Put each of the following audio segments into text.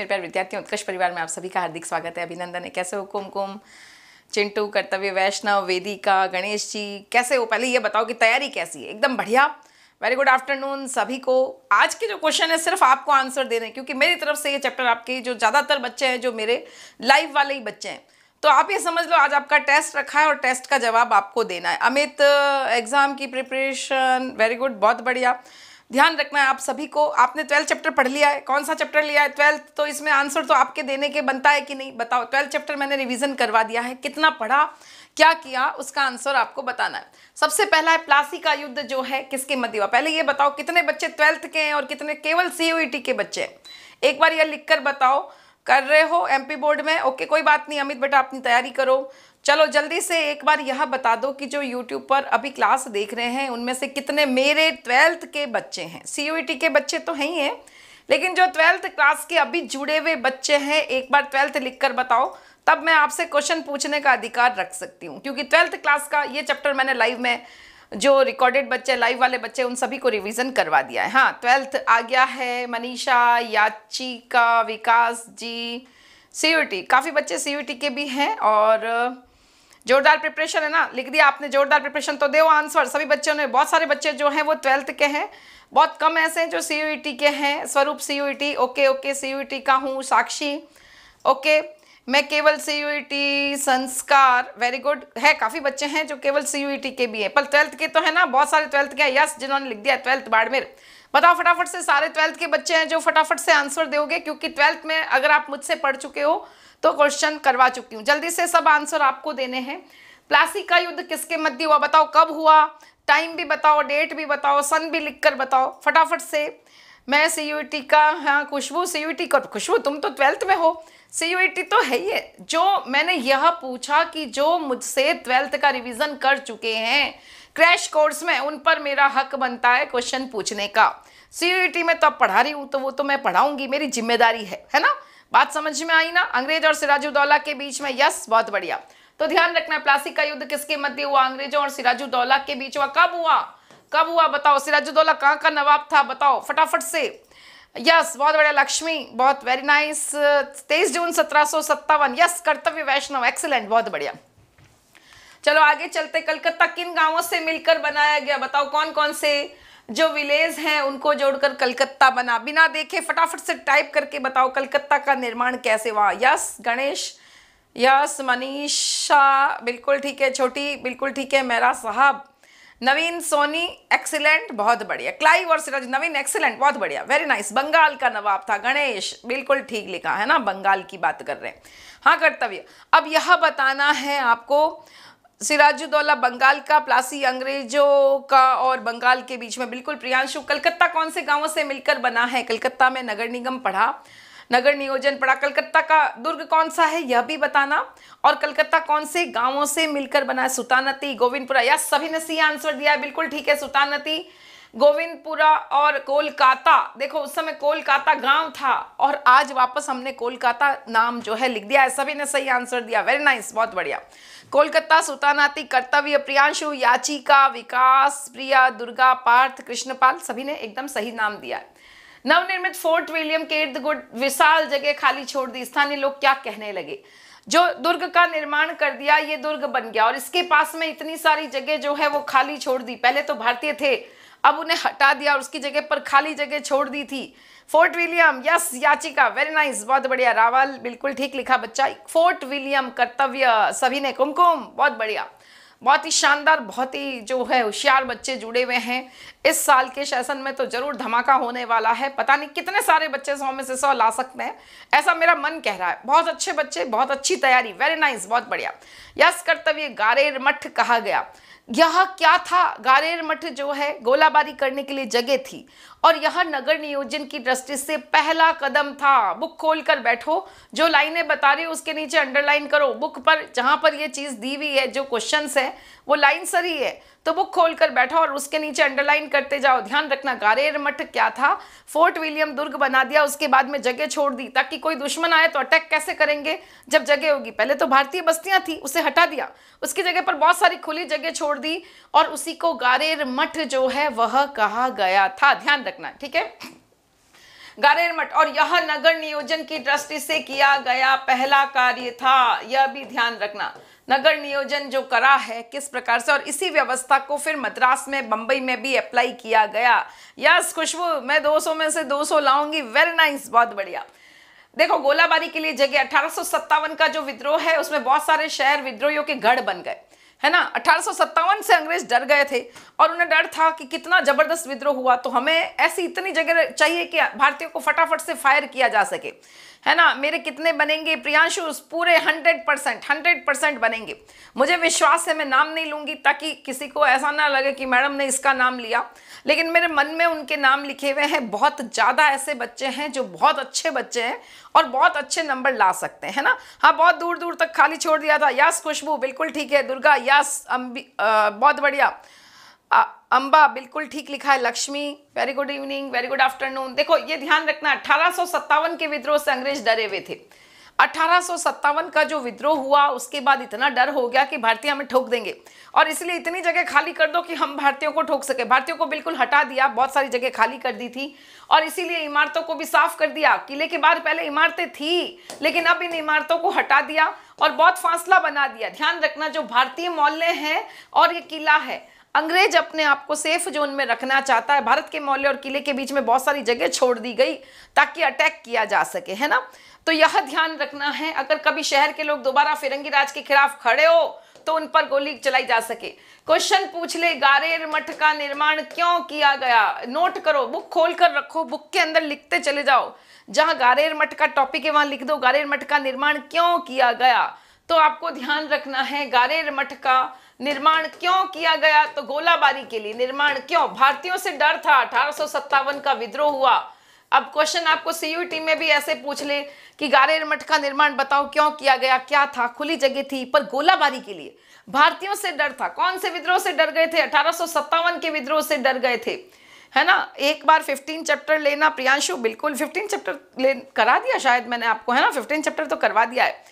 मेरे प्यार विद्यार्थी उत्कर्ष परिवार में आप सभी का हार्दिक स्वागत है अभिनंदन है कैसे हो कुमकुम चिंटू कर्तव्य वैष्णव वेदिका गणेश जी कैसे हो पहले ये बताओ कि तैयारी कैसी है एकदम बढ़िया वेरी गुड आफ्टरनून सभी को आज के जो क्वेश्चन है सिर्फ आपको आंसर देने हैं क्योंकि मेरी तरफ से ये चैप्टर आपके जो ज़्यादातर बच्चे हैं जो मेरे लाइव वाले ही बच्चे हैं तो आप ये समझ लो आज आपका टेस्ट रखा है और टेस्ट का जवाब आपको देना है अमित एग्ज़ाम की प्रिपरेशन वेरी गुड बहुत बढ़िया ध्यान रखना है आप सभी को आपने ट्वेल्थ चैप्टर पढ़ लिया है कौन सा चैप्टर लिया है ट्वेल्थ तो इसमें आंसर तो आपके देने के बनता है कि नहीं बताओ ट्वेल्थ चैप्टर मैंने रिवीजन करवा दिया है कितना पढ़ा क्या किया उसका आंसर आपको बताना है सबसे पहला है प्लासी का युद्ध जो है किसके मध्य हुआ पहले ये बताओ कितने बच्चे ट्वेल्थ के हैं और कितने केवल सीयूईटी e के बच्चे हैं एक बार यह लिख कर बताओ कर रहे हो एमपी बोर्ड में ओके कोई बात नहीं अमित बेटा अपनी तैयारी करो चलो जल्दी से एक बार यह बता दो कि जो यूट्यूब पर अभी क्लास देख रहे हैं उनमें से कितने मेरे ट्वेल्थ के बच्चे हैं सी e के बच्चे तो हैं ही हैं लेकिन जो ट्वेल्थ क्लास के अभी जुड़े हुए बच्चे हैं एक बार ट्वेल्थ लिख कर बताओ तब मैं आपसे क्वेश्चन पूछने का अधिकार रख सकती हूँ क्योंकि ट्वेल्थ क्लास का ये चैप्टर मैंने लाइव में जो रिकॉर्डेड बच्चे लाइव वाले बच्चे उन सभी को रिविज़न करवा दिया है हाँ ट्वेल्थ आ गया है मनीषा याचिका विकास जी सी e काफ़ी बच्चे सी e के भी हैं और जोरदार प्रिपरेशन है ना लिख दिया आपने जोरदार प्रिपरेशन तो देव आंसर सभी बच्चों ने बहुत सारे बच्चे जो हैं वो ट्वेल्थ के हैं बहुत कम ऐसे हैं जो सी e के हैं स्वरूप सी ओके ओके सी का हूँ साक्षी ओके मैं केवल C e Sanskar very good है काफ़ी बच्चे हैं जो केवल सी e के भी हैं पर ट्वेल्थ के तो है ना बहुत सारे ट्वेल्थ के हैं यस जिन्होंने लिख दिया ट्वेल्थ बाड़मेर बताओ फटाफट से सारे ट्वेल्थ के बच्चे हैं जो फटाफट से आंसर दोगे क्योंकि ट्वेल्थ में अगर आप मुझसे पढ़ चुके हो तो क्वेश्चन करवा चुकी हूँ जल्दी से सब आंसर आपको देने हैं प्लासी का युद्ध किसके मध्य हुआ बताओ कब हुआ टाइम भी बताओ डेट भी बताओ सन भी लिख कर बताओ फटाफट से मैं सी यू टी का हाँ खुशबू सी यू टी का खुशबू तुम तो ट्वेल्थ में हो सी यू टी तो है ही है जो मैंने यह पूछा कि जो मुझसे ट्वेल्थ का रिवीजन कर चुके हैं क्रैश कोर्स में उन पर मेरा हक बनता है क्वेश्चन पूछने का सी यू टी में तो अब पढ़ा रही हूँ तो वो तो मैं पढ़ाऊंगी मेरी जिम्मेदारी है है ना बात समझ में आई ना अंग्रेज और सिराजुद्दौला के बीच में यस बहुत बढ़िया तो ध्यान रखना प्लासिक का युद्ध किसके मध्य हुआ अंग्रेजों और सिराजुद्दौला के बीच हुआ कब हुआ कब हुआ बताओ सिराजुद्दौला कहाँ का नवाब था बताओ फटाफट से यस बहुत बढ़िया लक्ष्मी बहुत वेरी नाइस तेईस जून सत्रह यस कर्तव्य वैष्णव एक्सेलेंट बहुत बढ़िया चलो आगे चलते कलकत्ता किन गांवों से मिलकर बनाया गया बताओ कौन कौन से जो विलेज हैं उनको जोड़कर कलकत्ता बना बिना देखे फटाफट से टाइप करके बताओ कलकत्ता का निर्माण कैसे हुआ यस गणेश यस मनीषा बिल्कुल ठीक है छोटी बिल्कुल ठीक है मेरा साहब नवीन सोनी एक्सीलेंट बहुत बढ़िया क्लाइव और सिराज नवीन एक्सीलेंट बहुत बढ़िया वेरी नाइस बंगाल का नवाब था गणेश बिल्कुल ठीक लिखा है ना बंगाल की बात कर रहे हैं हाँ कर्तव्य अब यह बताना है आपको सिराजुद्दौला बंगाल का प्लासी अंग्रेजों का और बंगाल के बीच में बिल्कुल प्रियांशु कलकत्ता कौन से गांवों से मिलकर बना है कलकत्ता में नगर निगम पढ़ा नगर नियोजन पढ़ा कलकत्ता का दुर्ग कौन सा है यह भी बताना और कलकत्ता कौन से गांवों से मिलकर बना है सुतानती गोविंदपुरा या सभी ने सी आंसर दिया है बिल्कुल ठीक है सुतानती गोविंदपुरा और कोलकाता देखो उस समय कोलकाता गांव था और आज वापस हमने कोलकाता नाम जो है लिख दिया है सभी ने सही आंसर दिया वेरी नाइस बहुत बढ़िया कोलकाता सुल्तानाती कर्तव्य प्रियांशु याचिका विकास प्रिया दुर्गा पार्थ कृष्णपाल सभी ने एकदम सही नाम दिया नवनिर्मित फोर्ट विलियम के इर्द गुर्द विशाल जगह खाली छोड़ दी स्थानीय लोग क्या कहने लगे जो दुर्ग का निर्माण कर दिया ये दुर्ग बन गया और इसके पास में इतनी सारी जगह जो है वो खाली छोड़ दी पहले तो भारतीय थे अब उन्हें हटा दिया और उसकी जगह पर खाली जगह छोड़ दी थी Fort William yes Yachika very nice बहुत बढ़िया रावल बिल्कुल ठीक लिखा बच्चा फोर्ट विलियम कर्तव्य सभी ने कुमकुम बहुत बढ़िया बहुत ही शानदार बहुत ही जो है होशियार बच्चे जुड़े हुए हैं इस साल के सेशन में तो जरूर धमाका होने वाला है पता नहीं कितने सारे बच्चे सौ में से सौ ला सकते हैं ऐसा मेरा मन कह रहा है बहुत अच्छे बच्चे बहुत अच्छी तैयारी वेरी नाइस बहुत बढ़िया यस कर्तव्य गारेर मठ कहा गया यह क्या था गारेर मठ जो है गोलाबारी करने के लिए जगह थी और यह नगर नियोजन की दृष्टि से पहला कदम था बुक खोल कर बैठो जो लाइनें बता रही उसके नीचे अंडरलाइन करो बुक पर जहां पर यह चीज दी हुई है जो क्वेश्चन है वो लाइन ही है तो बुक खोल कर बैठो और उसके नीचे अंडरलाइन करते जाओ ध्यान रखना गारेर मठ क्या था फोर्ट विलियम दुर्ग बना दिया उसके बाद में जगह छोड़ दी ताकि कोई दुश्मन आए तो अटैक कैसे करेंगे जब जगह होगी पहले तो भारतीय बस्तियां थी उसे हटा दिया उसकी जगह पर बहुत सारी खुली जगह छोड़ दी और उसी को गारेर मठ जो है वह कहा गया था ध्यान रखना ठीक है गारेर मठ और यह नगर नियोजन की दृष्टि से किया गया पहला कार्य था यह भी ध्यान रखना नगर नियोजन जो करा है किस प्रकार से और इसी व्यवस्था को फिर मद्रास में बम्बई में भी अप्लाई किया गया यस खुशबू मैं 200 में से 200 लाऊंगी वेरी नाइस बहुत बढ़िया देखो गोलाबारी के लिए जगह अठारह का जो विद्रोह है उसमें बहुत सारे शहर विद्रोहियों के गढ़ बन गए है ना अठारह से अंग्रेज डर गए थे और उन्हें डर था कि कितना जबरदस्त विद्रोह हुआ तो हमें ऐसी इतनी जगह चाहिए कि भारतीयों को फटाफट से फायर किया जा सके है ना मेरे कितने बनेंगे प्रियांशु पूरे हंड्रेड परसेंट हंड्रेड परसेंट बनेंगे मुझे विश्वास है मैं नाम नहीं लूंगी ताकि किसी को ऐसा ना लगे कि मैडम ने इसका नाम लिया लेकिन मेरे मन में उनके नाम लिखे हुए हैं बहुत ज़्यादा ऐसे बच्चे हैं जो बहुत अच्छे बच्चे हैं और बहुत अच्छे नंबर ला सकते हैं ना हाँ बहुत दूर दूर तक खाली छोड़ दिया था यस खुशबू बिल्कुल ठीक है दुर्गा यस अम्बी बहुत बढ़िया अम्बा अंबा बिल्कुल ठीक लिखा है Lakshmi very good evening very good afternoon देखो ये ध्यान रखना अठारह के विद्रोह से अंग्रेज डरे हुए थे अठारह का जो विद्रोह हुआ उसके बाद इतना डर हो गया कि भारतीय हमें ठोक देंगे और इसलिए इतनी जगह खाली कर दो कि हम भारतीयों को ठोक सके भारतीयों को बिल्कुल हटा दिया बहुत सारी जगह खाली कर दी थी और इसीलिए इमारतों को भी साफ कर दिया किले के बाद पहले इमारतें थी लेकिन अब इन इमारतों को हटा दिया और बहुत फासला बना दिया ध्यान रखना जो भारतीय मौल्य हैं और ये किला है अंग्रेज अपने आप को सेफ जोन में रखना चाहता है भारत के मौल्य और किले के बीच में बहुत सारी जगह छोड़ दी गई ताकि अटैक किया जा सके है ना तो यह ध्यान रखना है अगर कभी शहर के लोग दोबारा फिरंगी राज के खिलाफ खड़े हो तो उन पर गोली चलाई जा सके क्वेश्चन पूछ ले गारेर मठ का निर्माण क्यों किया गया नोट करो बुक खोल कर रखो बुक के अंदर लिखते चले जाओ जहां गारेर मठ का टॉपिक है वहां लिख दो गारेर मठ का निर्माण क्यों किया गया तो आपको ध्यान रखना है गारेर मठ का निर्माण क्यों किया गया तो गोलाबारी के लिए निर्माण क्यों भारतीयों से डर था अठारह का विद्रोह हुआ अब क्वेश्चन आपको सीयूटी में भी ऐसे पूछ ले कि गारे मठ का निर्माण बताओ क्यों किया गया क्या था खुली जगह थी पर गोलाबारी के लिए भारतीयों से डर था कौन से विद्रोह से डर गए थे अठारह के विद्रोह से डर गए थे है ना एक बार 15 चैप्टर लेना प्रियांशु बिल्कुल 15 चैप्टर ले करा दिया शायद मैंने आपको है ना 15 चैप्टर तो करवा दिया है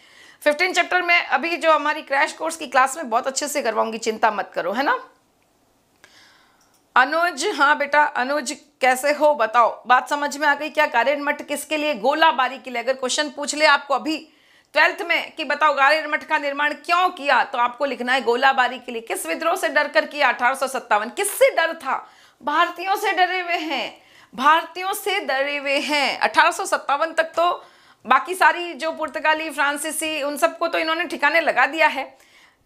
15 चैप्टर में अभी जो हमारी क्रैश कोर्स की क्लास में बहुत अच्छे से करवाऊंगी चिंता मत करो है ना अनुज हाँ बेटा अनुज कैसे हो बताओ बात समझ में आ गई क्या गारेर मठ किसके लिए गोला बारी के लिए अगर क्वेश्चन पूछ ले आपको अभी ट्वेल्थ में कि बताओ गारेर मठ का निर्माण क्यों किया तो आपको लिखना है गोला बारी के लिए किस विद्रोह से डर कर किया अठारह किससे डर था भारतीयों से डरे हुए हैं भारतीयों से डरे हुए हैं अठारह तक तो बाकी सारी जो पुर्तगाली फ्रांसीसी उन सबको तो इन्होंने ठिकाने लगा दिया है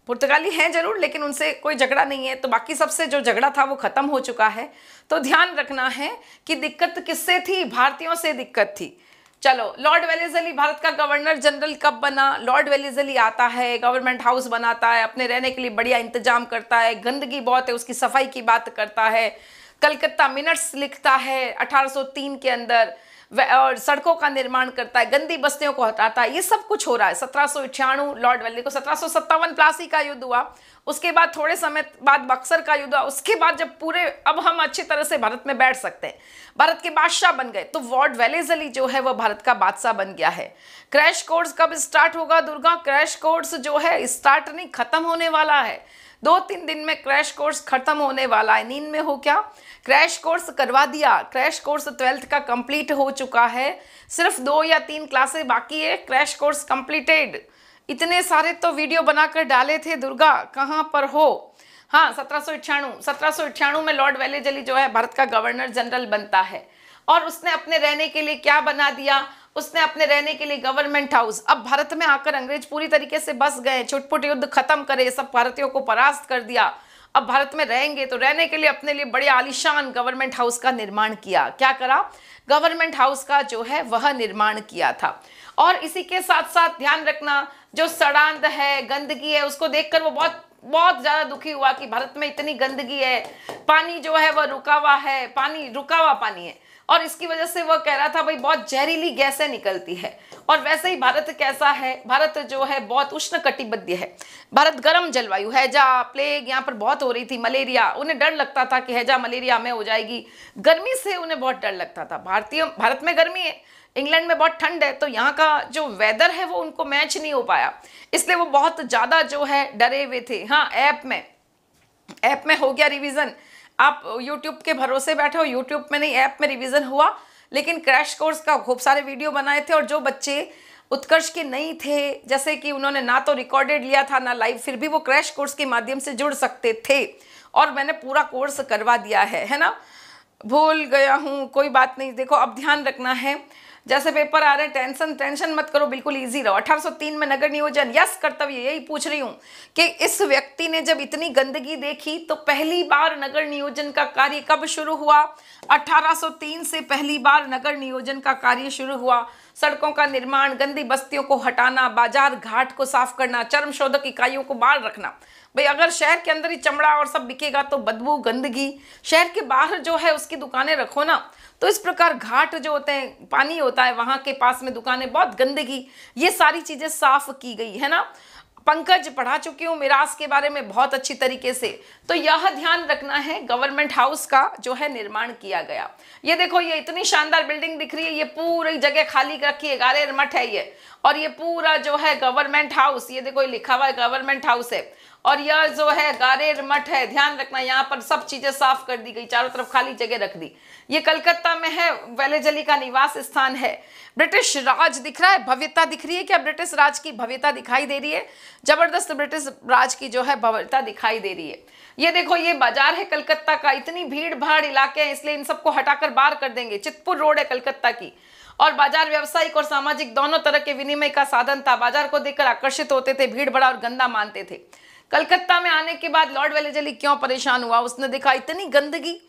पुर्तगाली हैं जरूर लेकिन उनसे कोई झगड़ा नहीं है तो बाकी सबसे जो झगड़ा था वो ख़त्म हो चुका है तो ध्यान रखना है कि दिक्कत किससे थी भारतीयों से दिक्कत थी चलो लॉर्ड वेलेजली भारत का गवर्नर जनरल कब बना लॉर्ड वेलेजली आता है गवर्नमेंट हाउस बनाता है अपने रहने के लिए बढ़िया इंतजाम करता है गंदगी बहुत है उसकी सफाई की बात करता है कलकत्ता मिनट्स लिखता है 1803 के अंदर और सड़कों का निर्माण करता है गंदी बस्तियों को हटाता है ये सब कुछ हो रहा है सत्रह लॉर्ड वेल्ले को सत्रह प्लासी का युद्ध हुआ उसके बाद थोड़े समय बाद बक्सर का युद्ध हुआ उसके बाद जब पूरे अब हम अच्छी तरह से भारत में बैठ सकते हैं भारत के बादशाह बन गए तो वॉर्ड वेलेजली जो है वह भारत का बादशाह बन गया है क्रैश कोर्स कब स्टार्ट होगा दुर्गा क्रैश कोर्स जो है स्टार्ट नहीं खत्म होने वाला है दो तीन दिन में क्रैश कोर्स खत्म होने वाला है नींद में हो क्या क्रैश कोर्स करवा दिया क्रैश कोर्स ट्वेल्थ का कंप्लीट हो चुका है सिर्फ दो या तीन क्लासे बाकी है क्रैश कोर्स कंप्लीटेड इतने सारे तो वीडियो बनाकर डाले थे दुर्गा कहाँ पर हो हाँ सत्रह सौ इक्यानवे में लॉर्ड वेलेजली जो है भारत का गवर्नर जनरल बनता है और उसने अपने रहने के लिए क्या बना दिया उसने अपने रहने के लिए गवर्नमेंट हाउस अब भारत में आकर अंग्रेज पूरी तरीके से बस गए छुटपुट युद्ध खत्म करे सब भारतीयों को परास्त कर दिया अब भारत में रहेंगे तो रहने के लिए अपने लिए बड़े आलिशान गवर्नमेंट हाउस का निर्माण किया क्या करा गवर्नमेंट हाउस का जो है वह निर्माण किया था और इसी के साथ साथ ध्यान रखना जो सड़ांत है गंदगी है उसको देखकर वो बहुत बहुत ज़्यादा दुखी हुआ कि भारत में इतनी गंदगी है पानी जो है वह रुका हुआ है पानी रुका हुआ पानी है और इसकी वजह से वह कह रहा था भाई बहुत जहरीली गैसें निकलती है और वैसे ही भारत कैसा है भारत जो है बहुत उष्ण कटिबद्ध है भारत गर्म जलवायु जा प्लेग यहाँ पर बहुत हो रही थी मलेरिया उन्हें डर लगता था कि हैजा मलेरिया में हो जाएगी गर्मी से उन्हें बहुत डर लगता था भारतीय भारत में गर्मी है इंग्लैंड में बहुत ठंड है तो यहाँ का जो वेदर है वो उनको मैच नहीं हो पाया इसलिए वो बहुत ज़्यादा जो है डरे हुए थे हाँ ऐप में ऐप में हो गया रिविज़न आप यूट्यूब के भरोसे बैठे हो यूट्यूब में नहीं ऐप में रिविज़न हुआ लेकिन क्रैश कोर्स का खूब सारे वीडियो बनाए थे और जो बच्चे उत्कर्ष के नहीं थे जैसे कि उन्होंने ना तो रिकॉर्डेड लिया था ना लाइव फिर भी वो क्रैश कोर्स के माध्यम से जुड़ सकते थे और मैंने पूरा कोर्स करवा दिया है है ना भूल गया हूँ कोई बात नहीं देखो अब ध्यान रखना है जैसे पेपर आ रहे हैं टेंशन टेंशन मत करो बिल्कुल ईजी रहो 1803 में नगर नियोजन यस कर्तव्य यही पूछ रही हूँ कि इस व्यक्ति ने जब इतनी गंदगी देखी तो पहली बार नगर नियोजन का कार्य कब शुरू हुआ 1803 से पहली बार नगर नियोजन का कार्य शुरू हुआ सड़कों का निर्माण गंदी बस्तियों को हटाना बाजार घाट को साफ करना चर्म शोधक इकाइयों को बाहर रखना भाई अगर शहर के अंदर ही चमड़ा और सब बिकेगा तो बदबू गंदगी शहर के बाहर जो है उसकी दुकानें रखो ना तो इस प्रकार घाट जो होते हैं पानी होता है वहां के पास में दुकानें बहुत गंदगी ये सारी चीज़ें साफ की गई है ना पंकज पढ़ा चुकी हूँ मिरास के बारे में बहुत अच्छी तरीके से तो यह ध्यान रखना है गवर्नमेंट हाउस का जो है निर्माण किया गया ये देखो ये इतनी शानदार बिल्डिंग दिख रही है ये पूरी जगह खाली रखी है गारे मठ है ये और ये पूरा जो है गवर्नमेंट हाउस ये देखो ये लिखा हुआ है गवर्नमेंट हाउस है और यह जो है गारेर मठ है ध्यान रखना यहाँ पर सब चीजें साफ कर दी गई चारों तरफ खाली जगह रख दी ये कलकत्ता में है वेलेजली का निवास स्थान है ब्रिटिश राज दिख रहा है भव्यता दिख रही है क्या ब्रिटिश राज की भव्यता दिखाई दे रही है जबरदस्त ब्रिटिश राज की जो है भव्यता दिखाई दे रही है ये देखो ये बाजार है कलकत्ता का इतनी भीड़ भाड़ इलाके हैं इसलिए इन सबको हटाकर बाहर कर देंगे चितपुर रोड है कलकत्ता की और बाजार व्यावसायिक और सामाजिक दोनों तरह के विनिमय का साधन था बाजार को देखकर आकर्षित होते थे भीड़ भड़ा और गंदा मानते थे कलकत्ता में आने के बाद लॉर्ड वेलेजली क्यों परेशान हुआ उसने देखा इतनी गंदगी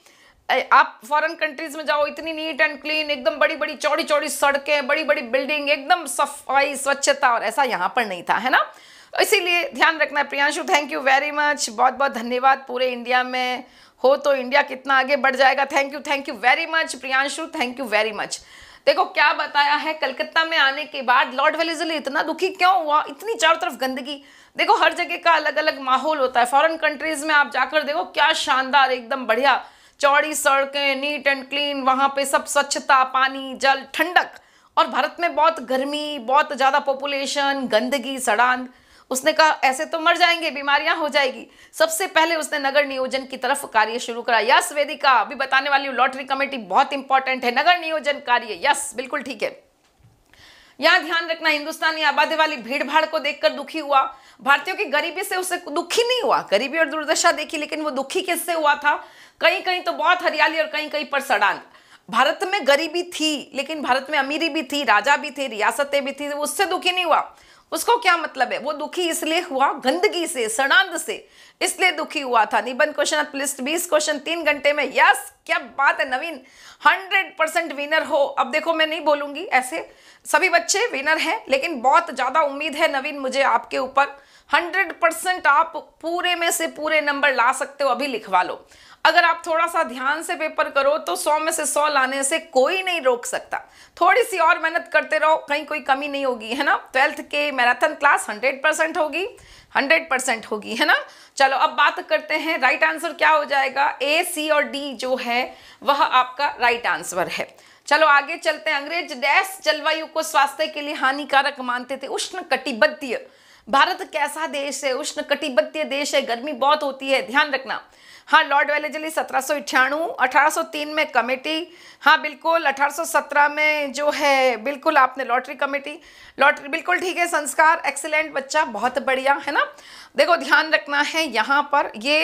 आप फॉरेन कंट्रीज में जाओ इतनी नीट एंड क्लीन एकदम बड़ी बड़ी चौड़ी चौड़ी सड़कें बड़ी बड़ी बिल्डिंग एकदम सफाई स्वच्छता और ऐसा यहाँ पर नहीं था है ना इसीलिए ध्यान रखना है Priyanshu thank you very much बहुत बहुत धन्यवाद पूरे इंडिया में हो तो इंडिया कितना आगे बढ़ जाएगा thank you thank you very much Priyanshu thank you very much देखो क्या बताया है कलकत्ता में आने के बाद लॉर्ड ज़िले इतना दुखी क्यों हुआ इतनी चारों तरफ गंदगी देखो हर जगह का अलग अलग माहौल होता है फॉरेन कंट्रीज में आप जाकर देखो क्या शानदार एकदम बढ़िया चौड़ी सड़कें नीट एंड क्लीन वहाँ पे सब स्वच्छता पानी जल ठंडक और भारत में बहुत गर्मी बहुत ज़्यादा पॉपुलेशन गंदगी सड़ान उसने कहा ऐसे तो मर जाएंगे बीमारियां हो जाएगी सबसे पहले उसने नगर नियोजन की तरफ कार्य शुरू करा यस वेदिका अभी बताने वाली लॉटरी कमेटी बहुत इंपॉर्टेंट है नगर नियोजन कार्य यस बिल्कुल ठीक है यहां ध्यान रखना हिंदुस्तानी आबादी वाली भीड़ भाड़ को देखकर दुखी हुआ भारतीयों की गरीबी से उसे दुखी नहीं हुआ गरीबी और दुर्दशा देखी लेकिन वो दुखी किससे हुआ था कहीं कहीं तो बहुत हरियाली और कहीं कहीं पर सड़ान भारत में गरीबी थी लेकिन भारत में अमीरी भी थी राजा भी थे रियासतें भी थी तो उससे दुखी नहीं हुआ उसको क्या मतलब है वो दुखी इसलिए हुआ गंदगी से सड़ांद से इसलिए दुखी हुआ था निबंध क्वेश्चन लिस्ट बीस क्वेश्चन तीन घंटे में यस क्या बात है नवीन हंड्रेड परसेंट विनर हो अब देखो मैं नहीं बोलूंगी ऐसे सभी बच्चे विनर हैं लेकिन बहुत ज़्यादा उम्मीद है नवीन मुझे आपके ऊपर हंड्रेड परसेंट आप पूरे में से पूरे नंबर ला सकते हो अभी लिखवा लो अगर आप थोड़ा सा ध्यान से पेपर करो तो सौ में से सौ लाने से कोई नहीं रोक सकता थोड़ी सी और मेहनत करते रहो कहीं कोई कमी नहीं होगी है ना ट्वेल्थ के मैराथन क्लास हंड्रेड परसेंट होगी हंड्रेड परसेंट होगी है ना चलो अब बात करते हैं राइट आंसर क्या हो जाएगा ए सी और डी जो है वह आपका राइट आंसर है चलो आगे चलते हैं अंग्रेज डैश जलवायु को स्वास्थ्य के लिए हानिकारक मानते थे उष्ण कटिबद्धीय भारत कैसा देश है उष्ण कटिबद्धीय देश है गर्मी बहुत होती है ध्यान रखना हाँ लॉर्ड वेलेजली सत्रह सौ अठारह में कमेटी हाँ बिल्कुल 1817 में जो है बिल्कुल आपने लॉटरी कमेटी लॉटरी बिल्कुल ठीक है संस्कार एक्सीलेंट बच्चा बहुत बढ़िया है ना देखो ध्यान रखना है यहाँ पर ये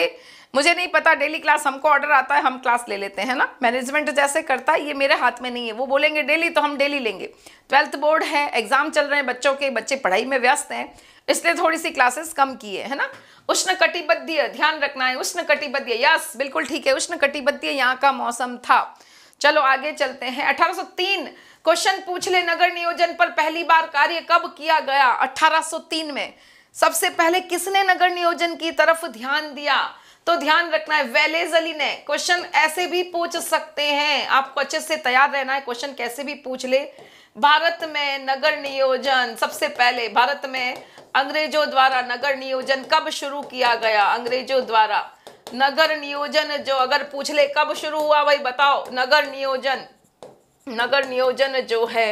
मुझे नहीं पता डेली क्लास हमको ऑर्डर आता है हम क्लास ले लेते हैं ना मैनेजमेंट जैसे करता है ये मेरे हाथ में नहीं है वो बोलेंगे डेली तो हम डेली लेंगे ट्वेल्थ बोर्ड है एग्जाम चल रहे हैं बच्चों के बच्चे पढ़ाई में व्यस्त हैं इसलिए थोड़ी सी क्लासेस कम की है है ना उष्ण कटिबद्धीय ध्यान रखना है उष्ण कटिबद्धीय यस बिल्कुल ठीक है उष्ण कटिबद्धीय यहाँ का मौसम था चलो आगे चलते हैं 1803 क्वेश्चन पूछ ले नगर नियोजन पर पहली बार कार्य कब किया गया 1803 में सबसे पहले किसने नगर नियोजन की तरफ ध्यान दिया तो ध्यान रखना है वेलेज अली ने क्वेश्चन ऐसे भी पूछ सकते हैं आपको अच्छे से तैयार रहना है क्वेश्चन कैसे भी पूछ ले भारत में नगर नियोजन सबसे पहले भारत में अंग्रेजों द्वारा नगर नियोजन कब शुरू किया गया अंग्रेजों द्वारा नगर नियोजन जो अगर पूछ ले कब शुरू हुआ भाई बताओ नगर नियोजन नगर नियोजन जो है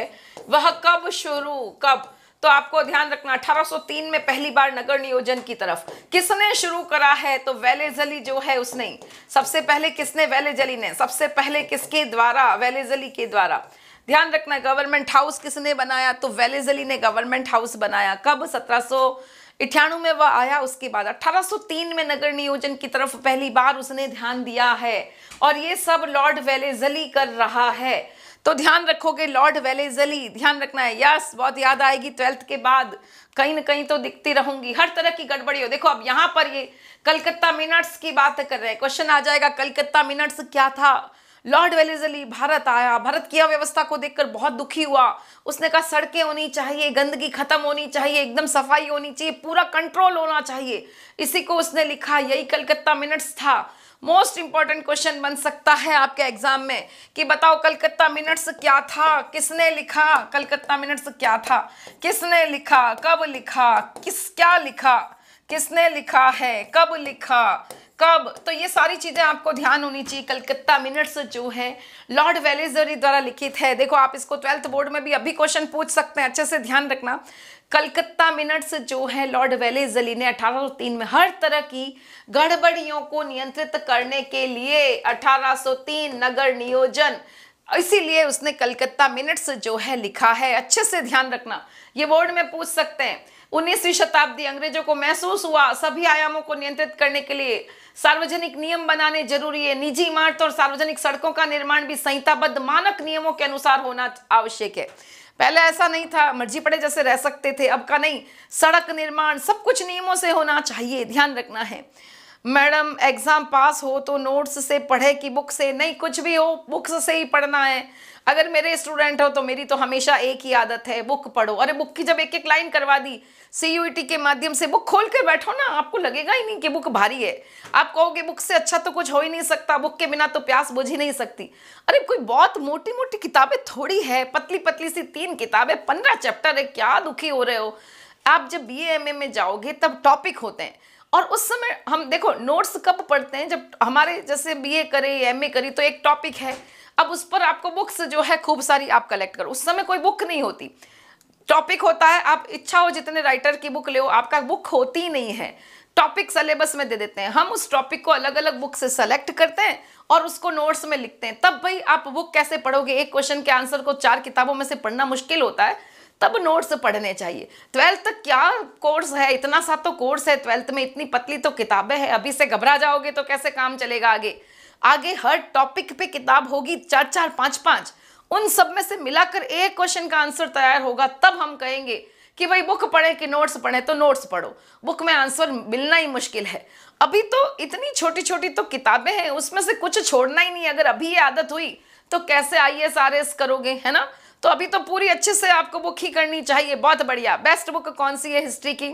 वह कब शुरू कब तो आपको ध्यान रखना 1803 में पहली बार नगर नियोजन की तरफ किसने शुरू करा है तो वेलेजली जो है उसने सबसे पहले किसने वेलेजली ने सबसे पहले किसके द्वारा वेलेजली के द्वारा ध्यान रखना गवर्नमेंट हाउस किसने बनाया तो वेलेजली ने गवर्नमेंट हाउस बनाया कब सत्रह इठानवे में वह आया उसके बाद 1803 में नगर नियोजन की तरफ पहली बार उसने ध्यान दिया है और ये सब लॉर्ड वेलेजली कर रहा है तो ध्यान रखोगे लॉर्ड वेलेजली ध्यान रखना है यस बहुत याद आएगी ट्वेल्थ के बाद कहीं ना कहीं तो दिखती रहूंगी हर तरह की गड़बड़ी हो देखो अब यहाँ पर ये कलकत्ता मिनट्स की बात कर रहे हैं क्वेश्चन आ जाएगा कलकत्ता मिनट्स क्या था लॉर्ड वेलेजली भारत आया भारत की अव्यवस्था को देखकर बहुत दुखी हुआ उसने कहा सड़कें होनी चाहिए गंदगी खत्म होनी चाहिए एकदम सफाई होनी चाहिए पूरा कंट्रोल होना चाहिए इसी को उसने लिखा यही कलकत्ता मिनट्स था मोस्ट इंपॉर्टेंट क्वेश्चन बन सकता है आपके एग्जाम में कि बताओ कलकत्ता मिनट्स क्या था किसने लिखा कलकत्ता मिनट्स क्या था किसने लिखा कब लिखा किस क्या लिखा किसने लिखा है कब लिखा कब तो ये सारी चीज़ें आपको ध्यान होनी चाहिए कलकत्ता मिनट्स जो है लॉर्ड वेलेजरी द्वारा लिखित है देखो आप इसको ट्वेल्थ बोर्ड में भी अभी क्वेश्चन पूछ सकते हैं अच्छे से ध्यान रखना कलकत्ता मिनट्स जो है लॉर्ड जली ने 1803 में हर तरह की गड़बड़ियों को नियंत्रित करने के लिए 1803 नगर नियोजन इसीलिए उसने कलकत्ता मिनट्स जो है लिखा है अच्छे से ध्यान रखना ये बोर्ड में पूछ सकते हैं उन्नीसवीं शताब्दी अंग्रेजों को महसूस हुआ सभी आयामों को नियंत्रित करने के लिए सार्वजनिक नियम बनाने जरूरी है निजी इमारतों और सार्वजनिक सड़कों का निर्माण भी संहिताबद्ध मानक नियमों के अनुसार होना आवश्यक है पहले ऐसा नहीं था मर्जी पड़े जैसे रह सकते थे अब का नहीं सड़क निर्माण सब कुछ नियमों से होना चाहिए ध्यान रखना है मैडम एग्ज़ाम पास हो तो नोट्स से पढ़े कि बुक से नहीं कुछ भी हो बुक्स से ही पढ़ना है अगर मेरे स्टूडेंट हो तो मेरी तो हमेशा एक ही आदत है बुक पढ़ो अरे बुक की जब एक एक लाइन करवा दी सी के माध्यम से बुक खोल कर बैठो ना आपको लगेगा ही नहीं कि बुक भारी है आप कहोगे बुक से अच्छा तो कुछ हो ही नहीं सकता बुक के बिना तो प्यास बुझ ही नहीं सकती अरे कोई बहुत मोटी मोटी किताबें थोड़ी है पतली पतली सी तीन किताबें पंद्रह चैप्टर है क्या दुखी हो रहे हो आप जब बी एम में जाओगे तब टॉपिक होते हैं और उस समय हम देखो नोट्स कब पढ़ते हैं जब हमारे जैसे बी करे एम करी तो एक टॉपिक है अब उस पर आपको बुक्स जो है खूब सारी आप कलेक्ट करो उस समय कोई बुक नहीं होती टॉपिक होता है आप इच्छा हो जितने राइटर की बुक ले आपका बुक होती नहीं है टॉपिक सिलेबस में दे देते हैं हम उस टॉपिक को अलग अलग बुक से सेलेक्ट करते हैं और उसको नोट्स में लिखते हैं तब भाई आप बुक कैसे पढ़ोगे एक क्वेश्चन के आंसर को चार किताबों में से पढ़ना मुश्किल होता है तब नोट्स पढ़ने चाहिए ट्वेल्थ तक क्या कोर्स है इतना सा तो कोर्स है ट्वेल्थ में इतनी पतली तो किताबें हैं अभी से घबरा जाओगे तो कैसे काम चलेगा आगे आगे हर टॉपिक पे किताब होगी चार चार पांच पांच उन सब में से मिलाकर एक क्वेश्चन का आंसर तैयार होगा तब हम कहेंगे कि भाई बुक पढ़े कि नोट्स पढ़े तो नोट्स पढ़ो बुक में आंसर मिलना ही मुश्किल है अभी तो इतनी छोटी छोटी तो किताबें हैं उसमें से कुछ छोड़ना ही नहीं अगर अभी ये आदत हुई तो कैसे आई एस आर एस करोगे है ना तो अभी तो पूरी अच्छे से आपको बुक ही करनी चाहिए बहुत बढ़िया बेस्ट बुक कौन सी है हिस्ट्री की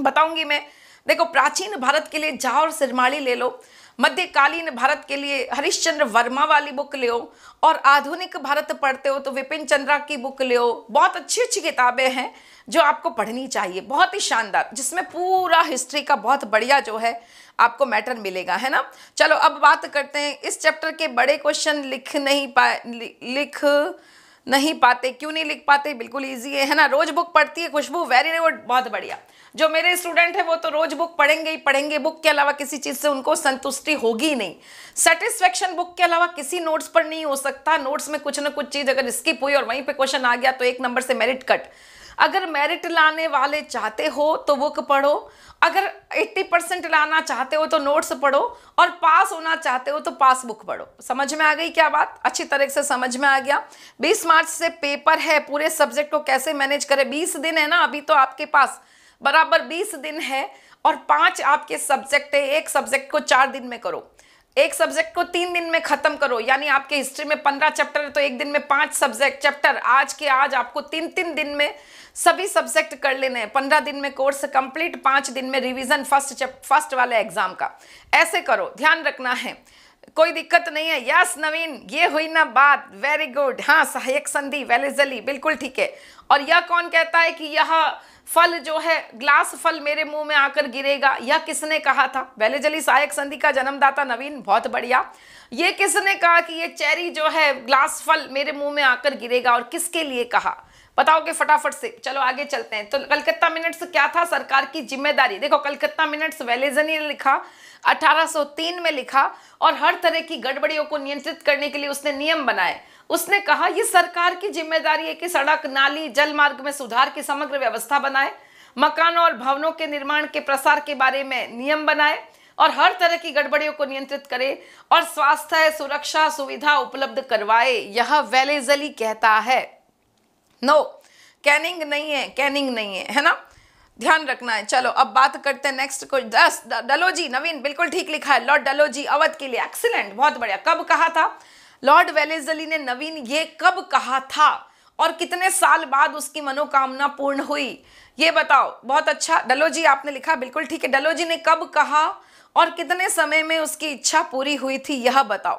बताऊंगी मैं देखो प्राचीन भारत के लिए जाओ और सिरमाली ले लो मध्यकालीन भारत के लिए हरिश्चंद्र वर्मा वाली बुक लियो और आधुनिक भारत पढ़ते हो तो विपिन चंद्रा की बुक ले बहुत अच्छी अच्छी किताबें हैं जो आपको पढ़नी चाहिए बहुत ही शानदार जिसमें पूरा हिस्ट्री का बहुत बढ़िया जो है आपको मैटर मिलेगा है ना चलो अब बात करते हैं इस चैप्टर के बड़े क्वेश्चन लिख नहीं पाए लिख नहीं पाते क्यों नहीं लिख पाते बिल्कुल ईजी है है ना रोज बुक पढ़ती है खुशबू वेरी गुड बहुत बढ़िया जो मेरे स्टूडेंट है वो तो रोज बुक पढ़ेंगे ही पढ़ेंगे बुक के अलावा किसी चीज़ से उनको संतुष्टि होगी ही नहीं सेटिस्फेक्शन बुक के अलावा किसी नोट्स पर नहीं हो सकता नोट्स में कुछ ना कुछ चीज़ अगर स्किप हुई और वहीं पर क्वेश्चन आ गया तो एक नंबर से मेरिट कट अगर मेरिट लाने वाले चाहते हो तो बुक पढ़ो अगर 80 परसेंट लाना चाहते हो तो नोट्स पढ़ो और पास होना चाहते हो तो पास बुक पढ़ो समझ में आ गई क्या बात अच्छी तरह से समझ में आ गया 20 मार्च से पेपर है पूरे सब्जेक्ट को कैसे मैनेज करें 20 दिन है ना अभी तो आपके पास बराबर 20 दिन है और पांच आपके सब्जेक्ट है एक सब्जेक्ट को चार दिन में करो एक सब्जेक्ट को तीन दिन में खत्म करो यानी आपके हिस्ट्री में पंद्रह चैप्टर है तो एक दिन में पांच सब्जेक्ट चैप्टर आज के आज आपको तीन तीन दिन में सभी सब्जेक्ट कर लेने हैं पंद्रह दिन में कोर्स कंप्लीट पांच दिन में रिवीजन फर्स्ट फर्स्ट वाले एग्जाम का ऐसे करो ध्यान रखना है कोई दिक्कत नहीं है यस नवीन ये हुई ना बात वेरी गुड हाँ सहायक संधि वेलेजली बिल्कुल ठीक है और यह कौन कहता है कि यह फल जो है ग्लास फल मेरे मुंह में आकर गिरेगा यह किसने कहा था वेलेजली सहायक संधि का जन्मदाता नवीन बहुत बढ़िया ये किसने कहा कि ये चेरी जो है ग्लास फल मेरे मुंह में आकर गिरेगा और किसके लिए कहा बताओगे फटाफट से चलो आगे चलते हैं तो कलकत्ता मिनट्स क्या था सरकार की जिम्मेदारी देखो कलकत्ता मिनट्स वेलेजनी ने लिखा 1803 में लिखा और हर तरह की गड़बड़ियों को नियंत्रित करने के लिए उसने नियम बनाए उसने कहा यह सरकार की जिम्मेदारी है कि सड़क नाली जल मार्ग में सुधार की समग्र व्यवस्था बनाए मकानों और भवनों के निर्माण के प्रसार के बारे में नियम बनाए और हर तरह की गड़बड़ियों को नियंत्रित करे और स्वास्थ्य सुरक्षा सुविधा उपलब्ध करवाए यह वेलेजली कहता है नो कैनिंग नहीं है कैनिंग नहीं है है ना ध्यान रखना है चलो अब बात करते हैं नेक्स्ट को दस डलो जी नवीन बिल्कुल ठीक लिखा है लॉर्ड डलो जी अवध के लिए एक्सीलेंट बहुत बढ़िया कब कहा था लॉर्ड वेलेजली ने नवीन ये कब कहा था और कितने साल बाद उसकी मनोकामना पूर्ण हुई ये बताओ बहुत अच्छा डलो जी आपने लिखा बिल्कुल ठीक है डलो जी ने कब कहा और कितने समय में उसकी इच्छा पूरी हुई थी यह बताओ